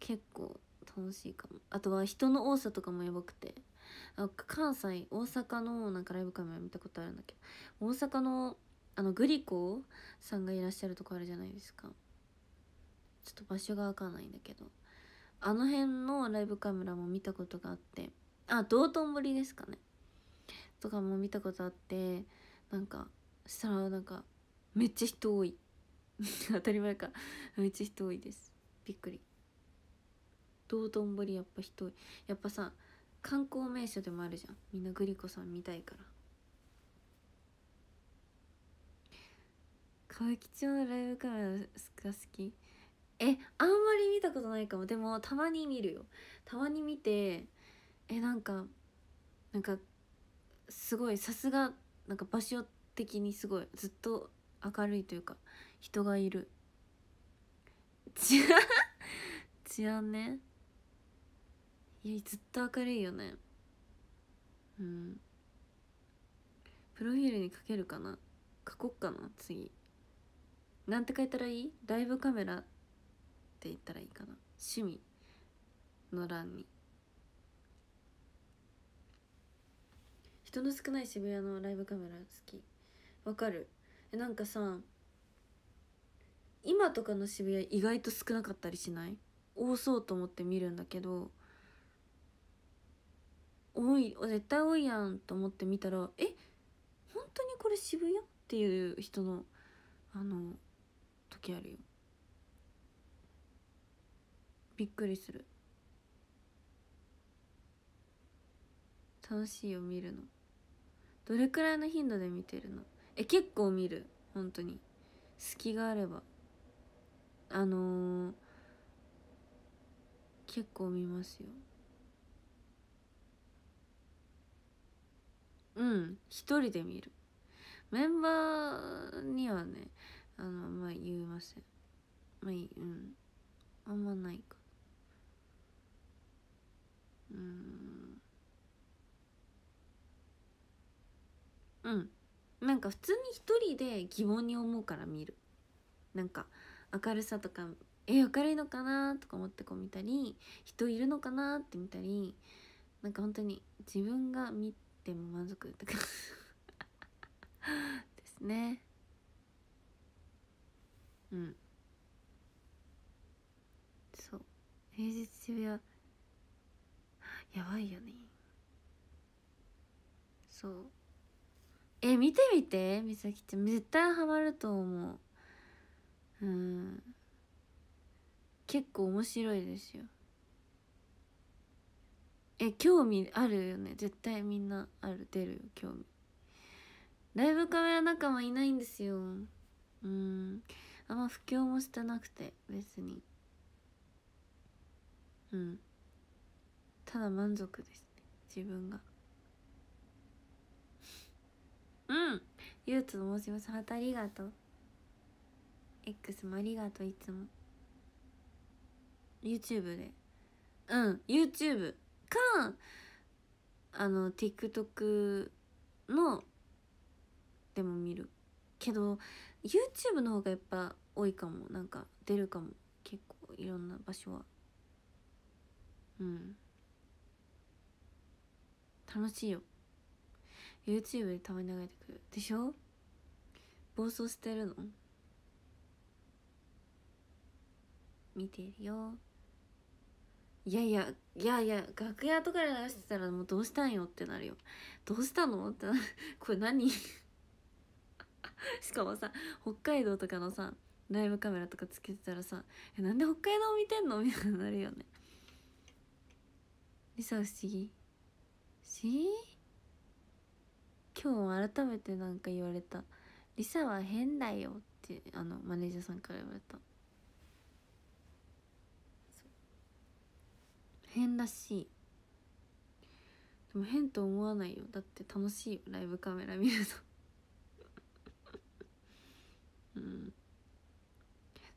結構楽しいかもあとは人の多さとかもやばくて関西大阪のなんかライブカメラ見たことあるんだけど大阪のあのグリコさんがいらっしゃるとこあるじゃないですかちょっと場所が分かんないんだけどあの辺のライブカメラも見たことがあってあ道頓堀ですかねとかも見たことあってなんかしたらなんかめっちゃ人多い 当たり前かめっちゃ人多いですびっくり道頓堀やっぱ人多いやっぱさ観光名所でもあるじゃんみんなグリコさん見たいから伎町のライブカメラが好きえあんまり見たことないかもでもたまに見るよたまに見てえなんかなんかすごいさすがなんか場所的にすごいずっと明るいというか人がいる治安治安ねいやずっと明るいよねうんプロフィールに書けるかな書こっかな次なんて書いたらいいライブカメラって言ったらいいかな趣味の欄に人の少ない渋谷のライブカメラ好きわかるえなんかさ今とかの渋谷意外と少なかったりしない多そうと思って見るんだけど多い絶対多いやんと思って見たらえ本当にこれ渋谷っていう人のあの時あるよびっくりする楽しいよ見るの。どれくらいの頻度で見てるのえ結構見る本当に隙があればあのー、結構見ますようん一人で見るメンバーにはねあのまあ言いませんまあいいうんあんまないかうんうんなんか普通に一人で疑問に思うから見るなんか明るさとかえ明るいのかなとか思ってこう見たり人いるのかなって見たりなんか本当に自分が見ても満足とか ですねうんそう平日渋谷やばいよねそうえ見てみて美咲ちゃん絶対ハマると思ううん結構面白いですよえ興味あるよね絶対みんなある出るよ興味ライブカメラ仲間いないんですようんあんま不況もしてなくて別にうんただ満足ですね自分がうんゆうと申しますハートありがとう X もありがとういつも YouTube でうん YouTube かあの TikTok のでも見るけど YouTube の方がやっぱ多いかもなんか出るかも結構いろんな場所はうん楽しいよ YouTube でたまに流れてくるでしょ暴走してるの見てるよいやいやいやいや楽屋とかで流してたらもうどうしたんよってなるよどうしたのってこれ何しかもさ北海道とかのさライブカメラとかつけてたらさ「えなんで北海道見てんの?」みたいになるよね。でさ不思議不思議今日改めてなんか言われた「リサは変だよ」ってあのマネージャーさんから言われた変らしいでも変と思わないよだって楽しいよライブカメラ見ると うん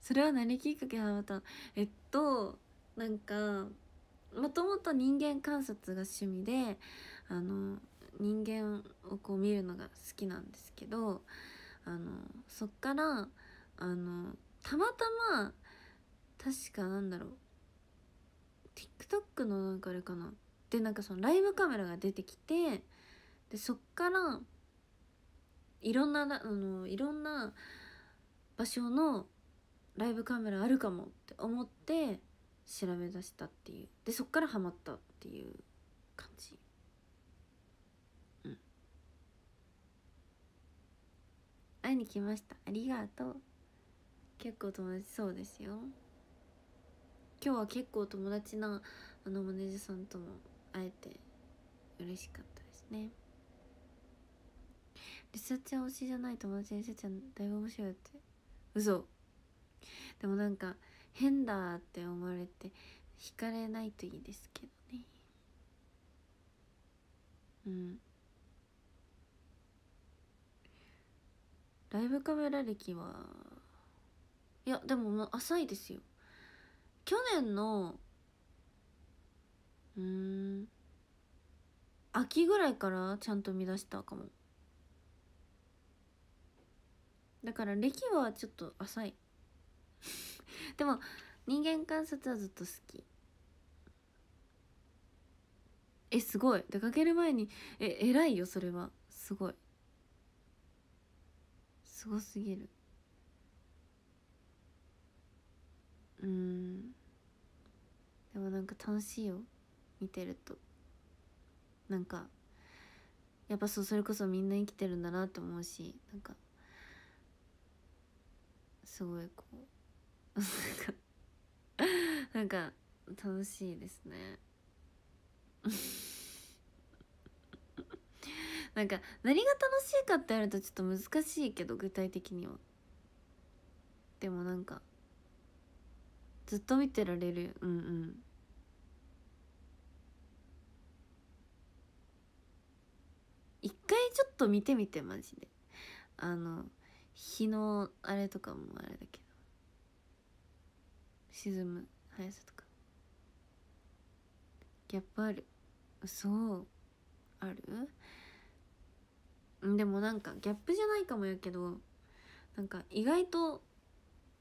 それは何きっかけハまったえっとなんかもともと人間観察が趣味であの人間をこう見るのが好きなんですけどあのそっからあのたまたま確かなんだろう TikTok のなんかあれかなでなんかそのライブカメラが出てきてでそっからいろんなあのいろんな場所のライブカメラあるかもって思って調べ出したっていうでそっからハマったっていう感じ。会いに来ましたありがとう結構友達そうですよ今日は結構友達なあのマネージャーさんとも会えて嬉しかったですねリサちゃん推しじゃない友達にリサちゃんだいぶ面白いって嘘でもなんか変だって思われて惹かれないといいですけどねうんライブカメラ歴はいやでも浅いですよ去年のうん秋ぐらいからちゃんと見出したかもだから歴はちょっと浅い でも人間観察はずっと好きえすごい出かける前にえ偉いよそれはすごいすごすぎるうんでもなんか楽しいよ見てるとなんかやっぱそうそれこそみんな生きてるんだなって思うしなんかすごいこうなんか楽しいですねなんか何が楽しいかってあるとちょっと難しいけど具体的にはでもなんかずっと見てられるうんうん一回ちょっと見てみてマジであの日のあれとかもあれだけど沈む速さとかギャップあるそうあるでもなんかギャップじゃないかもやけどなんか意外と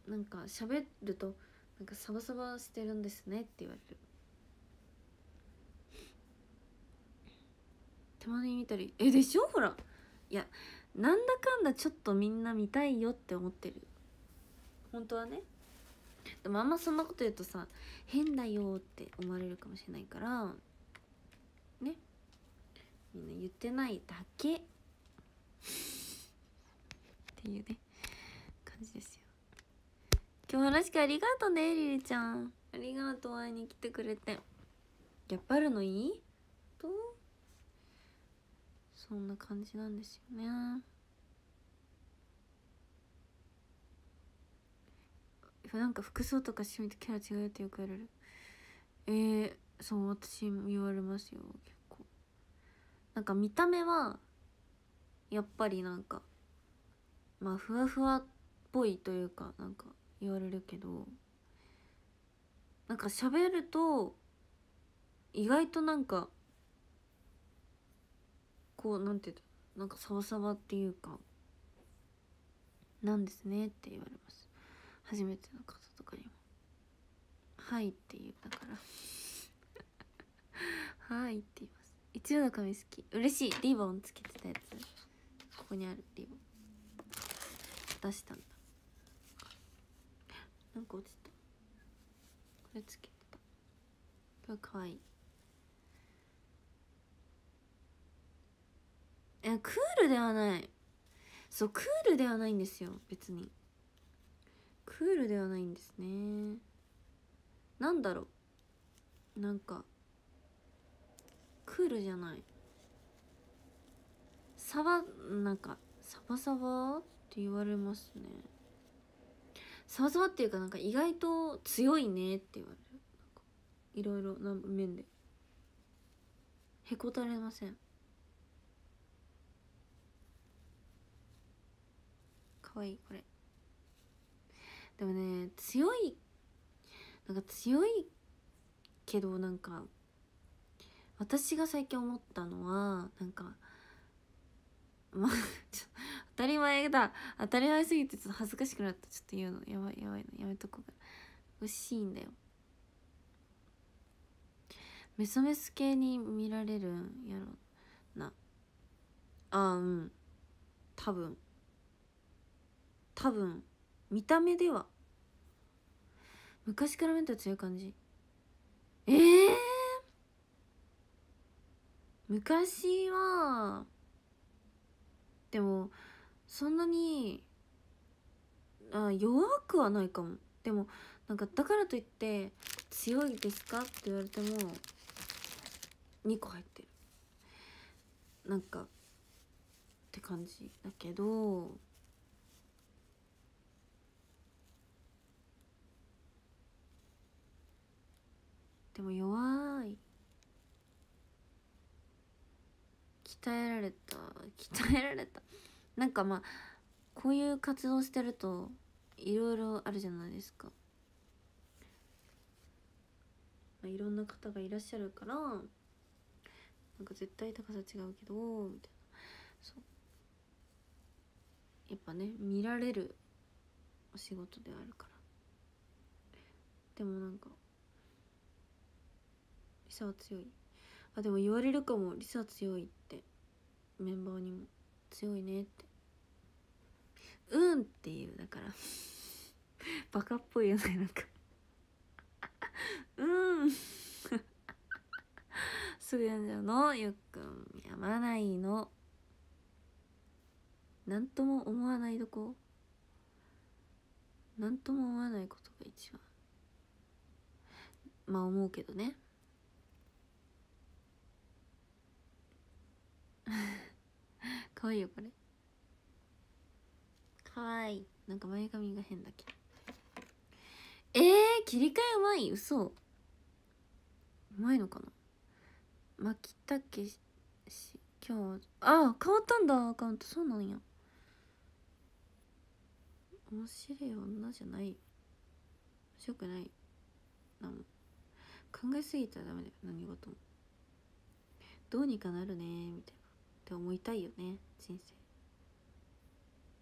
なんか喋るとなんかサバサバしてるんですねって言われるたまに見たりえでしょほらいやなんだかんだちょっとみんな見たいよって思ってる本当はねでもあんまそんなこと言うとさ変だよって思われるかもしれないからねみんな言ってないだけっていうね感じですよ今日話しくありがとうねりりちゃんありがとう会いに来てくれてやっぱあるのいいとそんな感じなんですよねなんか服装とか趣味とキャラ違うってよく言われるえー、そう私言われますよ結構なんか見た目はやっぱりなんかまあふわふわっぽいというかなんか言われるけどなんか喋ると意外となんかこうなんていうなんかサバサバっていうかなんですねって言われます初めての方とかにも「はい」って言うだから「はい」って言います一応の髪好き嬉しいリボンつけてたやつここにあるって今出したんだなんか落ちたこれつけてた今かわいいえクールではないそうクールではないんですよ別にクールではないんですねなんだろうなんかクールじゃないサバなんかサバサバって言われますねサバサバっていうかなんか意外と強いねって言われるいろいろな面でへこたれませんかわいいこれでもね強いなんか強いけどなんか私が最近思ったのはなんかまあ、当たり前だ当たり前すぎてちょっと恥ずかしくなったちょっと言うのやばいやばいのやめとこうか惜しいんだよメソメス系に見られるんやろなあうん多分多分見た目では昔から見たら強い感じええー、昔はでもそんなにあ弱くはないかもでもなんかだからといって「強いですか?」って言われても2個入ってるなんかって感じだけどでも弱い鍛えられた鍛えられたなんかまあこういう活動してるといろいろあるじゃないですか、まあ、いろんな方がいらっしゃるからなんか絶対高さ違うけどみたいなそうやっぱね見られるお仕事であるからでもなんかリサは強いあでも言われるかもリサ強いってメンバーにも強いねってうんっていうだから バカっぽいよねなんかうん すぐやんじゃうのゆっくんやまないの何とも思わないどこ何とも思わないことが一番まあ思うけどね かわいいよこれかわいいなんか前髪が変だけえー、切り替えうまい嘘うまいのかな牧武し今日あ変わったんだアカウントそうなんや面白い女じゃない面白くないなも考えすぎたらダメだよ何事もどうにかなるねみたいなって思いたいよね人生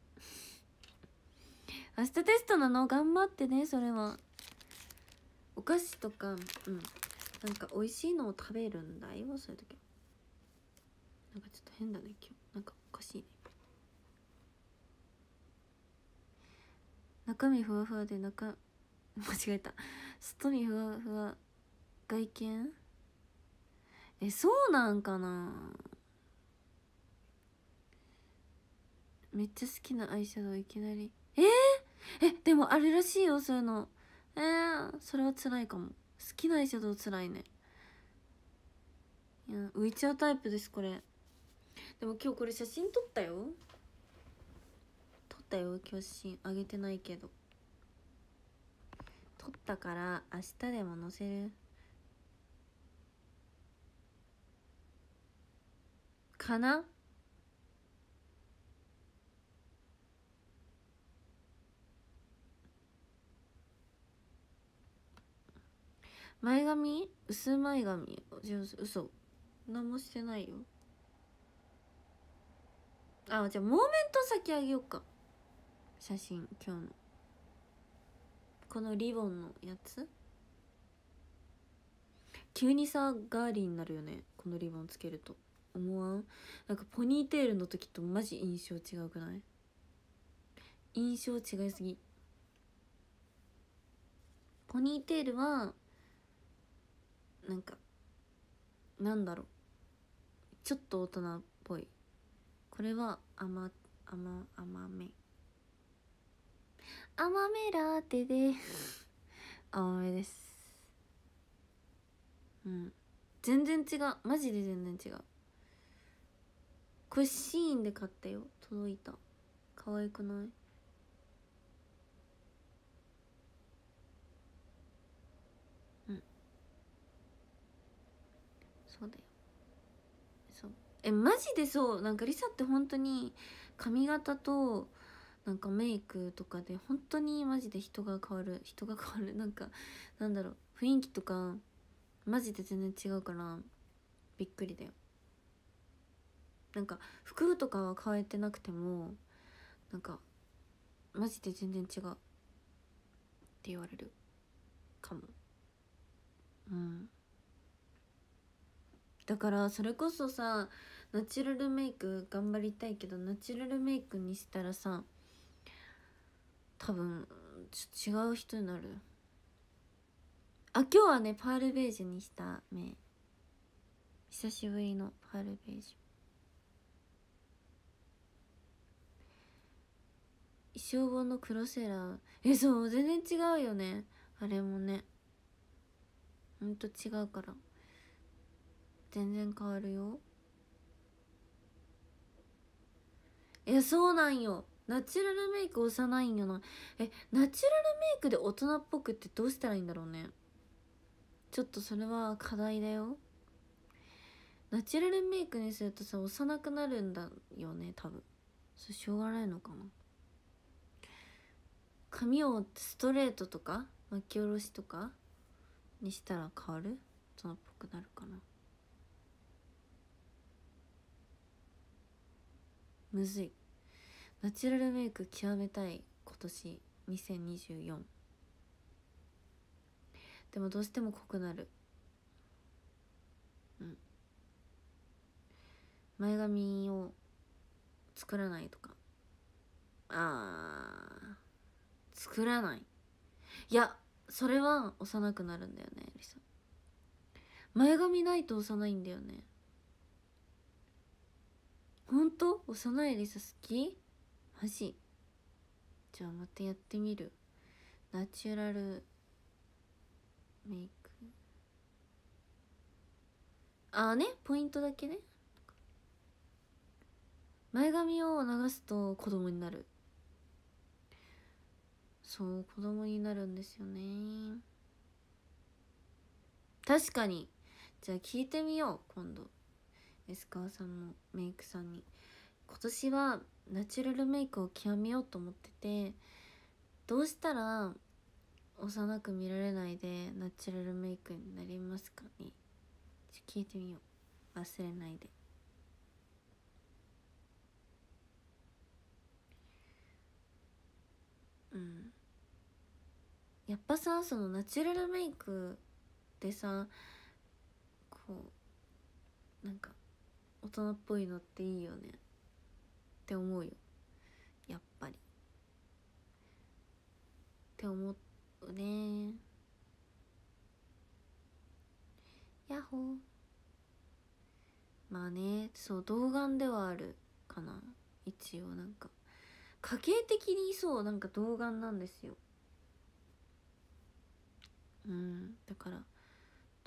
明日テストなの頑張ってねそれはお菓子とかうんなんか美味しいのを食べるんだよそういう時なんかちょっと変だね今日なんかおかしいね中身ふわふわで中 間違えた外身ふわふわ外見えそうなんかなめっちゃ好きなアイシャドウいきなりえー、えでもあれらしいよそういうのえー、それは辛いかも好きなアイシャドウ辛いねいや浮いちゃうタイプですこれでも今日これ写真撮ったよ撮ったよ今日写真あげてないけど撮ったから明日でも載せるかな前髪薄前髪嘘何もしてないよあじゃあモーメント先あげようか写真今日のこのリボンのやつ急にさガーリーになるよねこのリボンつけると思わんなんかポニーテールの時とマジ印象違うくない印象違いすぎポニーテールはなんかなんだろうちょっと大人っぽいこれは甘甘甘め甘めラテで 甘めですうん全然違うマジで全然違うこれシーンで買ったよ届いた可愛くないえマジでそうなんかリサって本当に髪型となんかメイクとかで本当にマジで人が変わる人が変わるなんかなんだろう雰囲気とかマジで全然違うからびっくりだよなんか服とかは変えてなくてもなんかマジで全然違うって言われるかもうんだからそれこそさナチュラルメイク頑張りたいけどナチュラルメイクにしたらさ多分違う人になるあ今日はねパールベージュにした目久しぶりのパールベージュ衣装本のクロセラーえそう全然違うよねあれもねほんと違うから全然変わるよやそうなんよナチュラルメイク押さないんよなえナチュラルメイクで大人っぽくってどうしたらいいんだろうねちょっとそれは課題だよナチュラルメイクにするとさ押さなくなるんだよね多分それしょうがないのかな髪をストレートとか巻き下ろしとかにしたら変わる大人っぽくなるかなむずいナチュラルメイク極めたい今年2024でもどうしても濃くなるうん前髪を作らないとかあー作らないいやそれは幼くなるんだよねリさ前髪ないと幼いんだよね本当幼いリサ好きマジじゃあまたやってみるナチュラルメイクああねポイントだけね前髪を流すと子供になるそう子供になるんですよね確かにじゃあ聞いてみよう今度。カ川さんもメイクさんに今年はナチュラルメイクを極めようと思っててどうしたら幼く見られないでナチュラルメイクになりますかね聞いてみよう忘れないでうんやっぱさそのナチュラルメイクってさこうなんか大人っぽいのっていいよねって思うよやっぱりって思うねヤッホーまあねそう童顔ではあるかな一応なんか家系的にそうなんか童顔なんですようんだから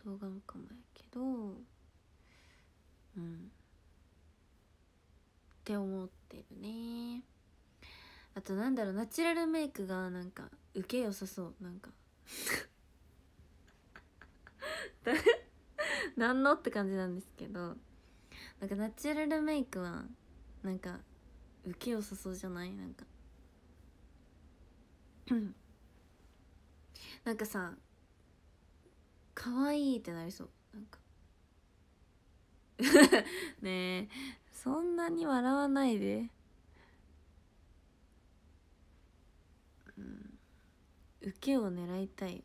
童顔かもやけどうんって思ってるねあとなんだろうナチュラルメイクがなんか受け良さそうなんか何 のって感じなんですけどなんかナチュラルメイクはなんか受け良さそうじゃないなんか なんかさ可愛いってなりそうなんか ねえそんなに笑わないで、うん、受けを狙いたい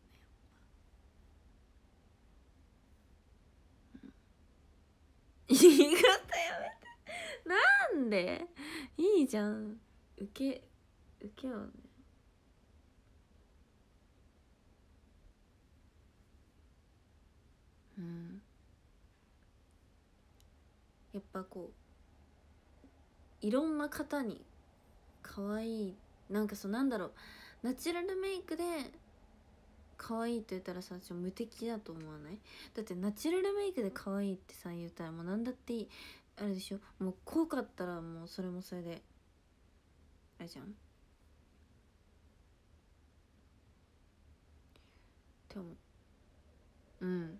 言い方やめてなんでいいじゃん受け受けをねうんやっぱこういろんな方に可愛いなんかそうなんだろうナチュラルメイクで可愛いって言ったらさちょ無敵だと思わないだってナチュラルメイクで可愛いってさ言ったらもう何だっていいあれでしょもう濃かったらもうそれもそれであれじゃんって思ううん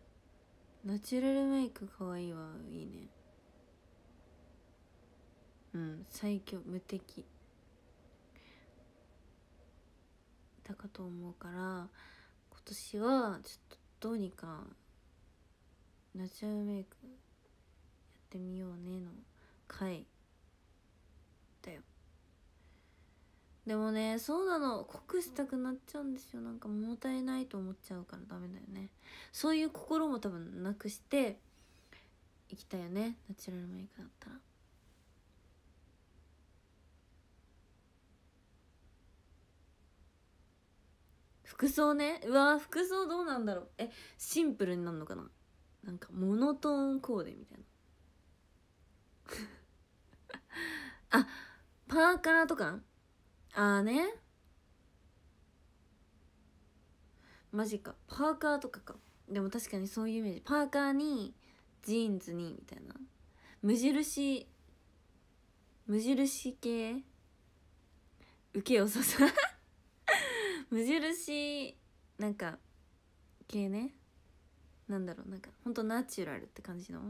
ナチュラルメイク可愛いはいいねうん最強無敵だかと思うから今年はちょっとどうにかナチュラルメイクやってみようねの回だよでもねそうなの濃くしたくなっちゃうんですよなんか物足りないと思っちゃうからダメだよねそういう心も多分なくしていきたいよねナチュラルメイクだったら。服装ねうわ服装どうなんだろうえシンプルになるのかななんかモノトーンコーデみたいな あパーカーとかああねマジかパーカーとかかでも確かにそういうイメージパーカーにジーンズにみたいな無印無印系受けをさう無印なんか系ねなんだろうなんかほんとナチュラルって感じの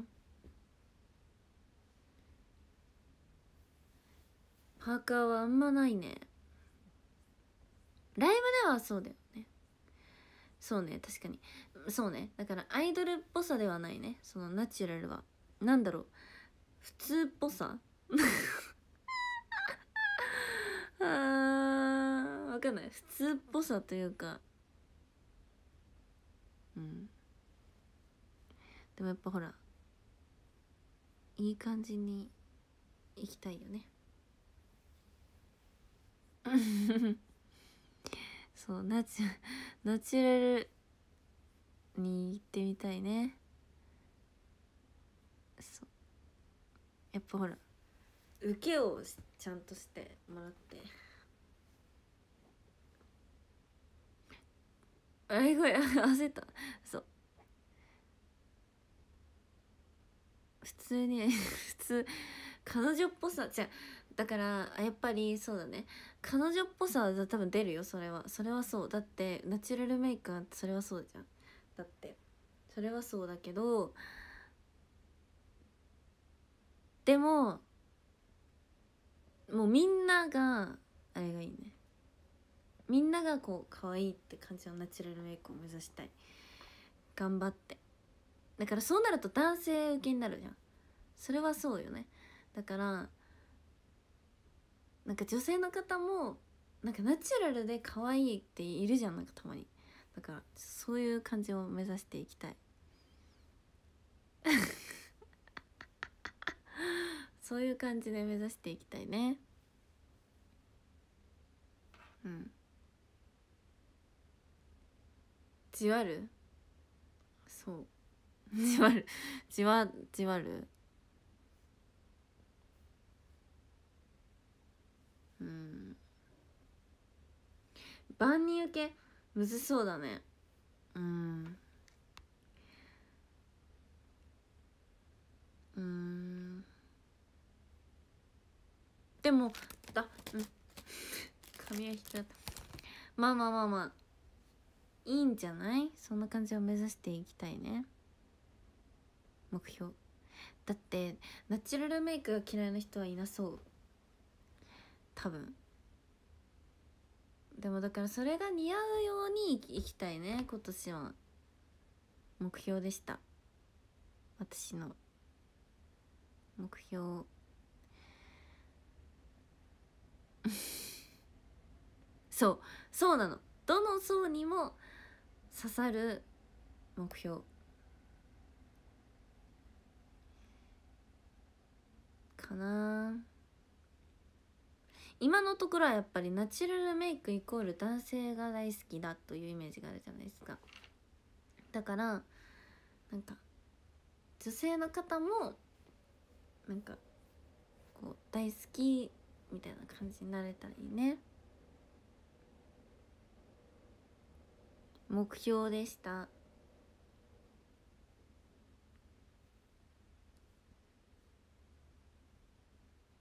パーカーはあんまないねライブではそうだよねそうね確かにそうねだからアイドルっぽさではないねそのナチュラルは何だろう普通っぽさ あーわかんない普通っぽさというかうんでもやっぱほらいい感じにいきたいよね そうナチュナチュラルに行ってみたいねそうやっぱほら受けをちゃんとしてもらって。あれ声 焦ったそう普通に 普通彼女っぽさじゃだからやっぱりそうだね彼女っぽさは多分出るよそれはそれはそうだってナチュラルメイクはそれはそうじゃんだってそれはそうだけどでももうみんながあれがいいねみんながこう可愛いって感じのナチュラルメイクを目指したい頑張ってだからそうなると男性受けになるじゃんそれはそうよねだからなんか女性の方もなんかナチュラルで可愛いっているじゃんなんかたまにだからそういう感じを目指していきたい そういう感じで目指していきたいねうんじわるそう じわるじわじわるうん万人受けむずそうだねうんうんでもだうん髪が引きだったまあまあまあまあいいんじゃないそんな感じを目指していきたいね目標だってナチュラルメイクが嫌いな人はいなそう多分でもだからそれが似合うようにいきたいね今年は目標でした私の目標 そうそうなのどの層にも刺さる目標かな今のところはやっぱりナチュラルメイクイコール男性が大好きだというイメージがあるじゃないですかだからなんか女性の方もなんかこう大好きみたいな感じになれたらいいね。目標でした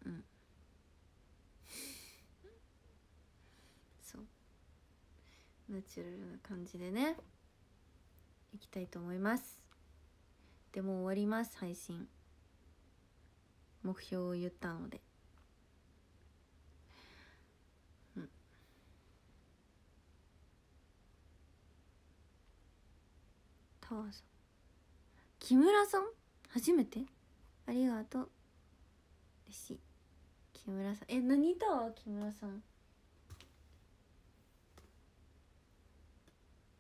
うんそうナチュラルな感じでねいきたいと思いますでも終わります配信目標を言ったのでパワそう木村さん初めてありがとう嬉しい木村さんえ何タワー木村さん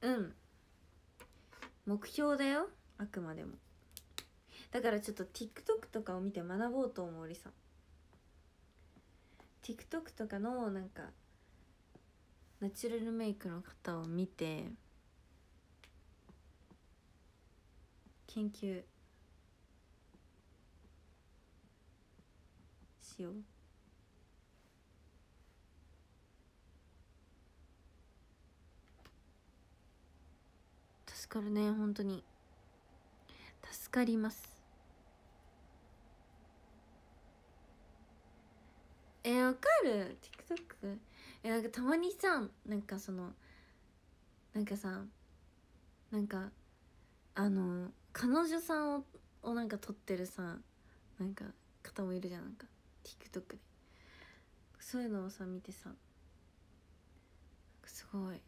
うん目標だよあくまでもだからちょっと TikTok とかを見て学ぼうと思うりさん TikTok とかのなんかナチュラルメイクの方を見て研究しよう。助かるね本当に助かりますえー、わかる TikTok えー、なんかたまにさなんかそのなんかさなんかあの彼女さんををなんか撮ってるさなんか方もいるじゃんなんか TikTok でそういうのをさ見てさすごい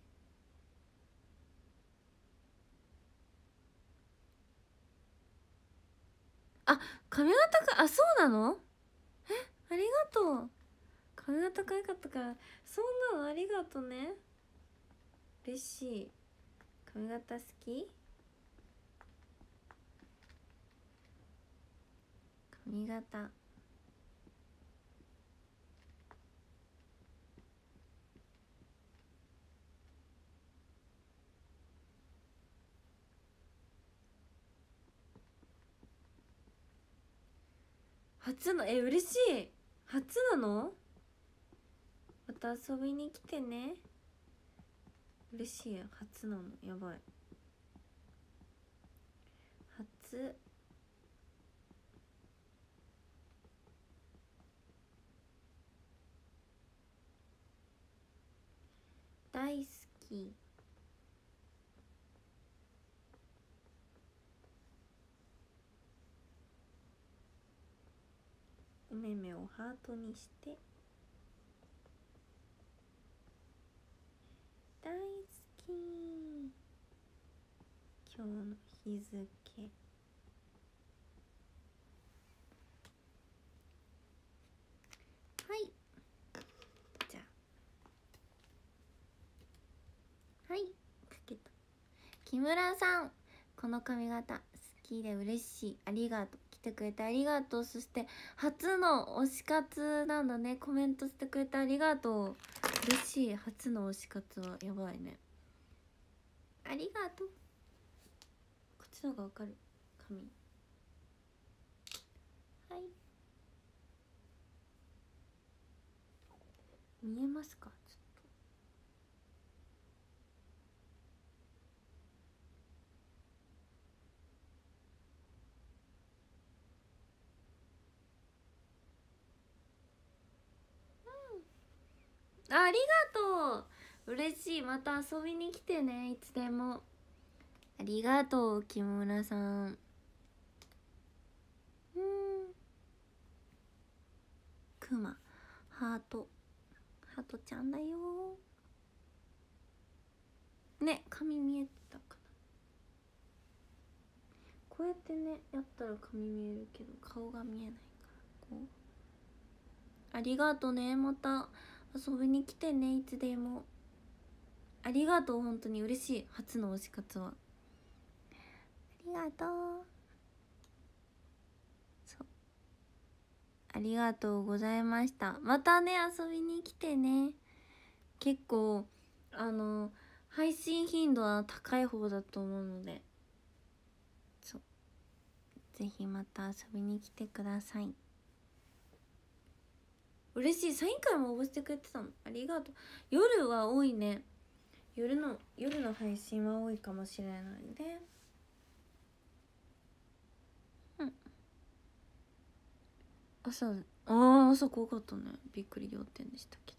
あ髪型かあそうなのえありがとう髪型かよかったからそんなのありがとね嬉しい髪型好き新潟初のえ嬉しい初なのまた遊びに来てね嬉しい初なのやばい初大好きお目目をハートにして大好き今日の日付はいはいかけた木村さんこの髪型好きで嬉しいありがとう来てくれてありがとうそして初の推し活なんだねコメントしてくれてありがとう嬉しい初の推し活はやばいねありがとうこっちの方がわかる髪はい見えますかありがとう嬉しいまた遊びに来てねいつでもありがとう木村さんうんくまハートハートちゃんだよね髪見えてたかなこうやってねやったら髪見えるけど顔が見えないからこうありがとねまた。遊びに来てねいつでもありがとう本当に嬉しい初の推し活はありがとうそうありがとうございましたまたね遊びに来てね結構あの配信頻度は高い方だと思うのでそうぜひまた遊びに来てください嬉しいサイン会も応募してくれてたのありがとう夜は多いね夜の夜の配信は多いかもしれないねうん朝ああ朝怖かったねびっくり仰天でしたけど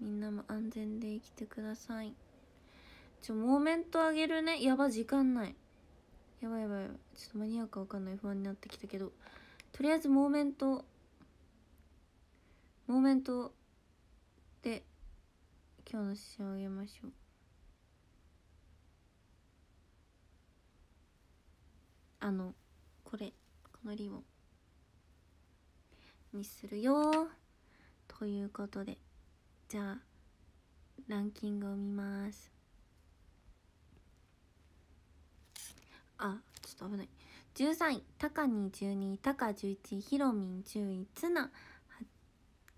みんなも安全で生きてくださいちょモーメントあげるねやば時間ないやばいやばいちょっと間に合うか分かんない不安になってきたけどとりあえずモーメントモーメントで今日の仕上をげましょうあのこれこのリボンにするよということでじゃあランキングを見ますあちょっと危ない13位タカに12位タカ11位ヒロミン10位ツナ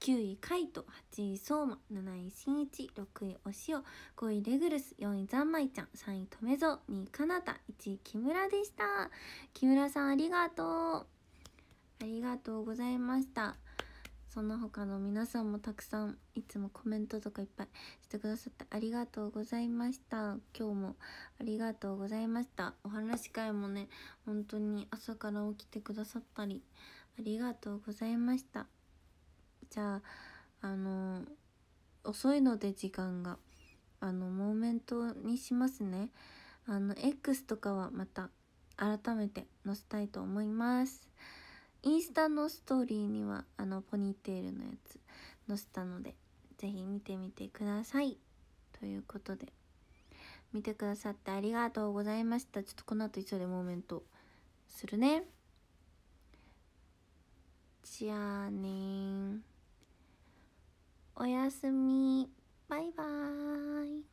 9位カイト8位相馬7位新一6位お塩5位レグルス4位ざんまいちゃん3位とめぞ2位かなた1位木村でした木村さんありがとうありがとうございましたその他の皆さんもたくさんいつもコメントとかいっぱいしてくださってありがとうございました今日もありがとうございましたお話会もね本当に朝から起きてくださったりありがとうございましたじゃああの遅いので時間があのモーメントにしますねあの X とかはまた改めて載せたいと思いますインスタのストーリーにはあのポニーテールのやつ載せたのでぜひ見てみてくださいということで見てくださってありがとうございましたちょっとこの後一いでモーメントするねじゃあねおやすみ。バイバーイ。